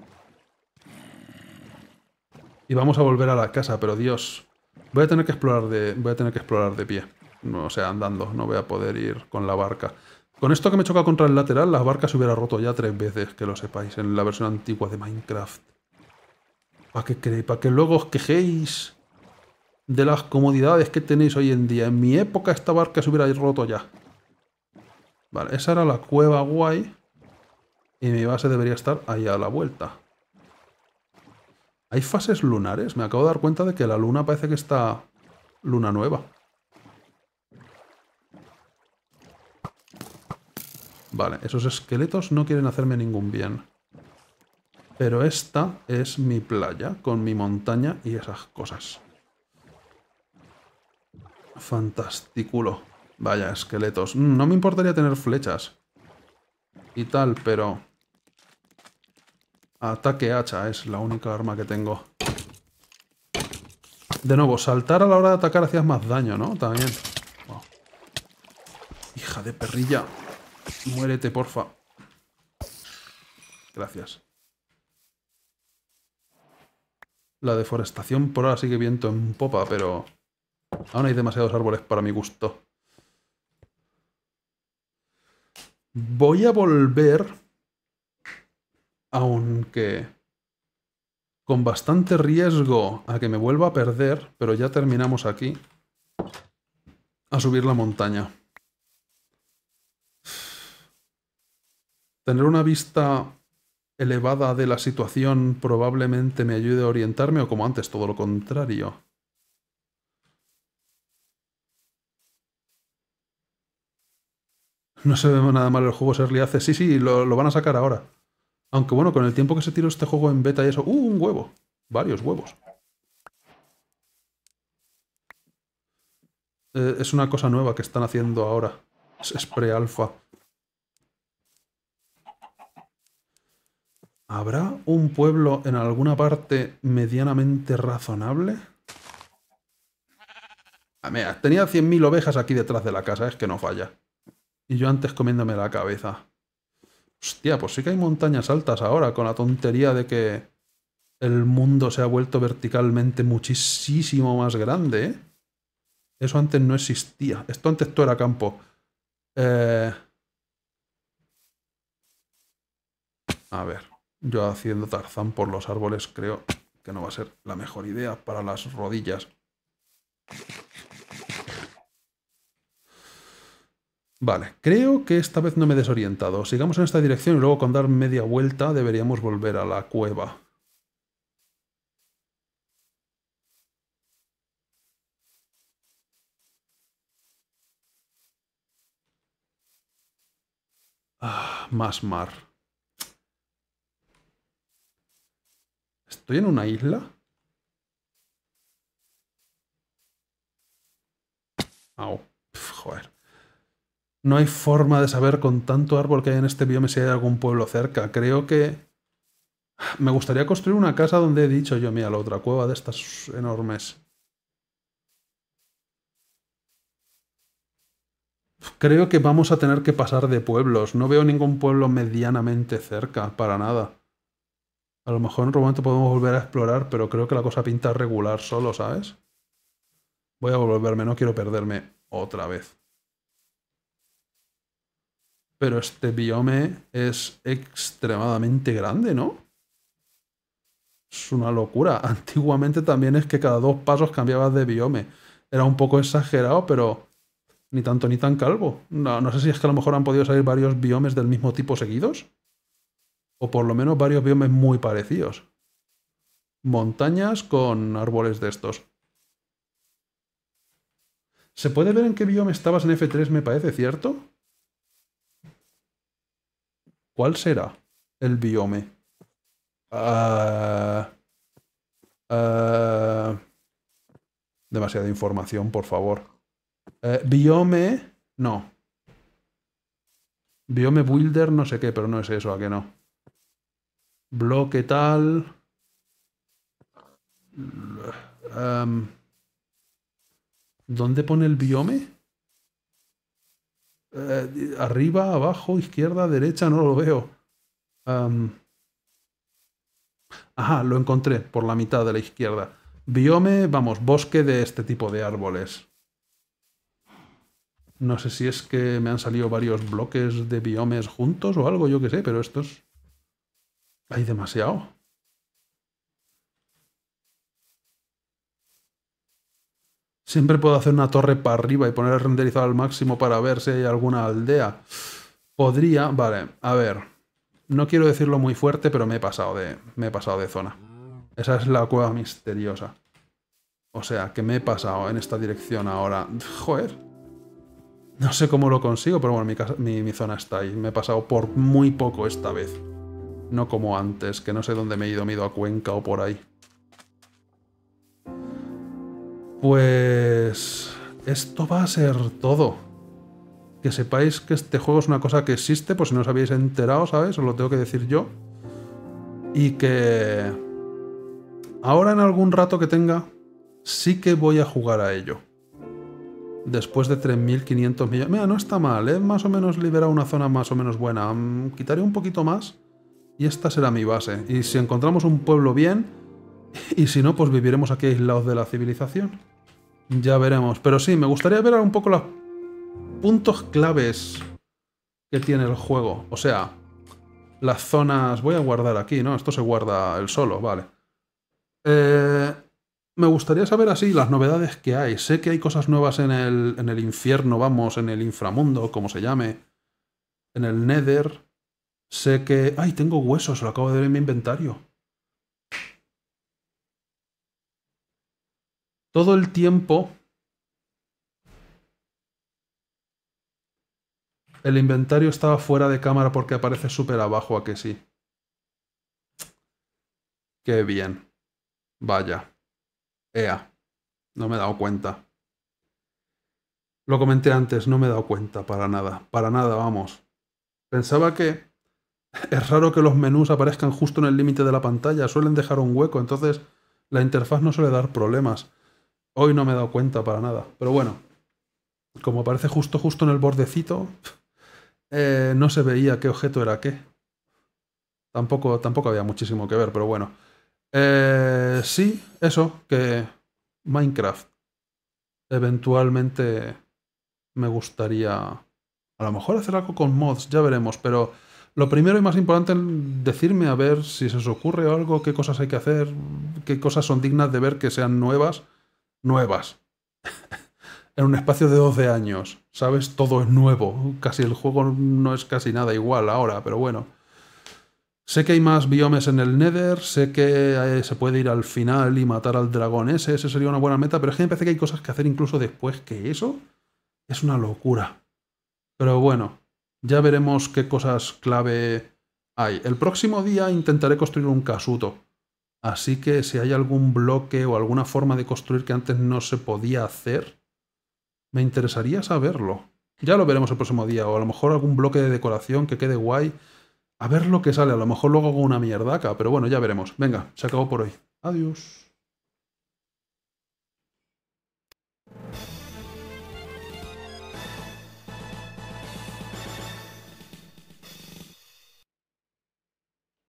Y vamos a volver a la casa, pero Dios. Voy a tener que explorar de, voy a tener que explorar de pie. No, o sea, andando. No voy a poder ir con la barca. Con esto que me choca contra el lateral, La barca se hubiera roto ya tres veces, que lo sepáis, en la versión antigua de Minecraft. ¿Para qué creéis? ¿Para que luego os quejéis de las comodidades que tenéis hoy en día? En mi época esta barca se hubiera roto ya. Vale, esa era la cueva guay. Y mi base debería estar ahí a la vuelta. ¿Hay fases lunares? Me acabo de dar cuenta de que la luna parece que está luna nueva. Vale, esos esqueletos no quieren hacerme ningún bien. Pero esta es mi playa, con mi montaña y esas cosas. Fantástico. Vaya, esqueletos. Mm, no me importaría tener flechas. Y tal, pero... Ataque hacha es la única arma que tengo. De nuevo, saltar a la hora de atacar hacías más daño, ¿no? También. Hija de perrilla. Muérete, porfa. Gracias. La deforestación por ahora sigue viento en popa, pero... Aún hay demasiados árboles para mi gusto. Voy a volver aunque con bastante riesgo a que me vuelva a perder, pero ya terminamos aquí, a subir la montaña. Tener una vista elevada de la situación probablemente me ayude a orientarme o como antes, todo lo contrario. No se ve nada mal el juego, Serly hace. Sí, sí, lo van a sacar ahora. Aunque bueno, con el tiempo que se tiró este juego en beta y eso... ¡Uh, un huevo! Varios huevos. Eh, es una cosa nueva que están haciendo ahora. Es, pre-alfa. ¿Habrá un pueblo en alguna parte medianamente razonable? A ah, mira, tenía 100.000 ovejas aquí detrás de la casa, es que no falla. Y yo antes comiéndome la cabeza. Hostia, pues sí que hay montañas altas ahora con la tontería de que el mundo se ha vuelto verticalmente muchísimo más grande. ¿eh? Eso antes no existía. Esto antes todo era campo. Eh, a ver, yo haciendo tarzán por los árboles creo que no va a ser la mejor idea para las rodillas. Vale, creo que esta vez no me he desorientado. Sigamos en esta dirección y luego con dar media vuelta deberíamos volver a la cueva. Ah, más mar. ¿Estoy en una isla? Au, joder. No hay forma de saber con tanto árbol que hay en este biome si hay algún pueblo cerca. Creo que... Me gustaría construir una casa donde he dicho yo, mira, la otra cueva de estas enormes. Creo que vamos a tener que pasar de pueblos. No veo ningún pueblo medianamente cerca, para nada. A lo mejor en otro momento podemos volver a explorar, pero creo que la cosa pinta regular solo, ¿sabes? Voy a volverme, no quiero perderme otra vez. Pero este biome es extremadamente grande, ¿no? Es una locura. Antiguamente también es que cada dos pasos cambiabas de biome. Era un poco exagerado, pero ni tanto ni tan calvo. No, no sé si es que a lo mejor han podido salir varios biomes del mismo tipo seguidos. O por lo menos varios biomes muy parecidos. Montañas con árboles de estos. ¿Se puede ver en qué biome estabas en F3, me parece, cierto? ¿Cuál será el biome? Ah, ah, demasiada información, por favor. Eh, biome... No. Biome Builder, no sé qué, pero no es eso, ¿a qué no? Bloque tal... Em, ¿Dónde pone el biome? Eh, arriba, abajo, izquierda, derecha, no lo veo. ajá, lo encontré por la mitad de la izquierda. Biome, vamos, bosque de este tipo de árboles. No sé si es que me han salido varios bloques de biomes juntos o algo, yo qué sé, pero estos... Hay demasiado. Siempre puedo hacer una torre para arriba y poner el renderizado al máximo para ver si hay alguna aldea. Podría, vale, a ver. No quiero decirlo muy fuerte, pero me he pasado de, me he pasado de zona. Esa es la cueva misteriosa. O sea, que me he pasado en esta dirección ahora. Joder. No sé cómo lo consigo, pero bueno, mi, zona está ahí. Me he pasado por muy poco esta vez. No como antes, que no sé dónde me he ido, me he ido a Cuenca o por ahí. Pues esto va a ser todo. Que sepáis que este juego es una cosa que existe, por si no os habéis enterado, ¿sabes? Os lo tengo que decir yo. Y que ahora en algún rato que tenga, sí que voy a jugar a ello. Después de 3.500 millones... Mira, no está mal, ¿eh? Más o menos libera una zona más o menos buena. Mm, Quitaré un poquito más y esta será mi base. Y si encontramos un pueblo bien, y si no, pues viviremos aquí aislados de la civilización. Ya veremos. Pero sí, me gustaría ver un poco los puntos claves que tiene el juego. O sea, las zonas... Voy a guardar aquí, ¿no? Esto se guarda el solo, vale. Eh, me gustaría saber así las novedades que hay. Sé que hay cosas nuevas en el, en el infierno, vamos, en el inframundo, como se llame. En el Nether. Sé que... ¡Ay, tengo huesos! Lo acabo de ver en mi inventario. todo el tiempo el inventario estaba fuera de cámara porque aparece súper abajo a que sí. Qué bien. Vaya. Ea. No me he dado cuenta. Lo comenté antes, no me he dado cuenta para nada. Para nada, vamos. Pensaba que es raro que los menús aparezcan justo en el límite de la pantalla. Suelen dejar un hueco, entonces la interfaz no suele dar problemas. Hoy no me he dado cuenta para nada. Pero bueno, como aparece justo justo en el bordecito, eh, no se veía qué objeto era qué. Tampoco, tampoco había muchísimo que ver, pero bueno. Eh, sí, eso, que Minecraft. Eventualmente me gustaría... A lo mejor hacer algo con mods, ya veremos, pero lo primero y más importante es decirme a ver si se os ocurre algo, qué cosas hay que hacer, qué cosas son dignas de ver que sean nuevas nuevas. en un espacio de 12 años, ¿sabes? Todo es nuevo. Casi el juego no es casi nada igual ahora, pero bueno. Sé que hay más biomes en el Nether, sé que eh, se puede ir al final y matar al dragón ese, ese sería una buena meta, pero es que me parece que hay cosas que hacer incluso después que eso. Es una locura. Pero bueno, ya veremos qué cosas clave hay. El próximo día intentaré construir un casuto Así que si hay algún bloque o alguna forma de construir que antes no se podía hacer, me interesaría saberlo. Ya lo veremos el próximo día, o a lo mejor algún bloque de decoración que quede guay. A ver lo que sale, a lo mejor luego hago una mierdaca, pero bueno, ya veremos. Venga, se acabó por hoy. Adiós.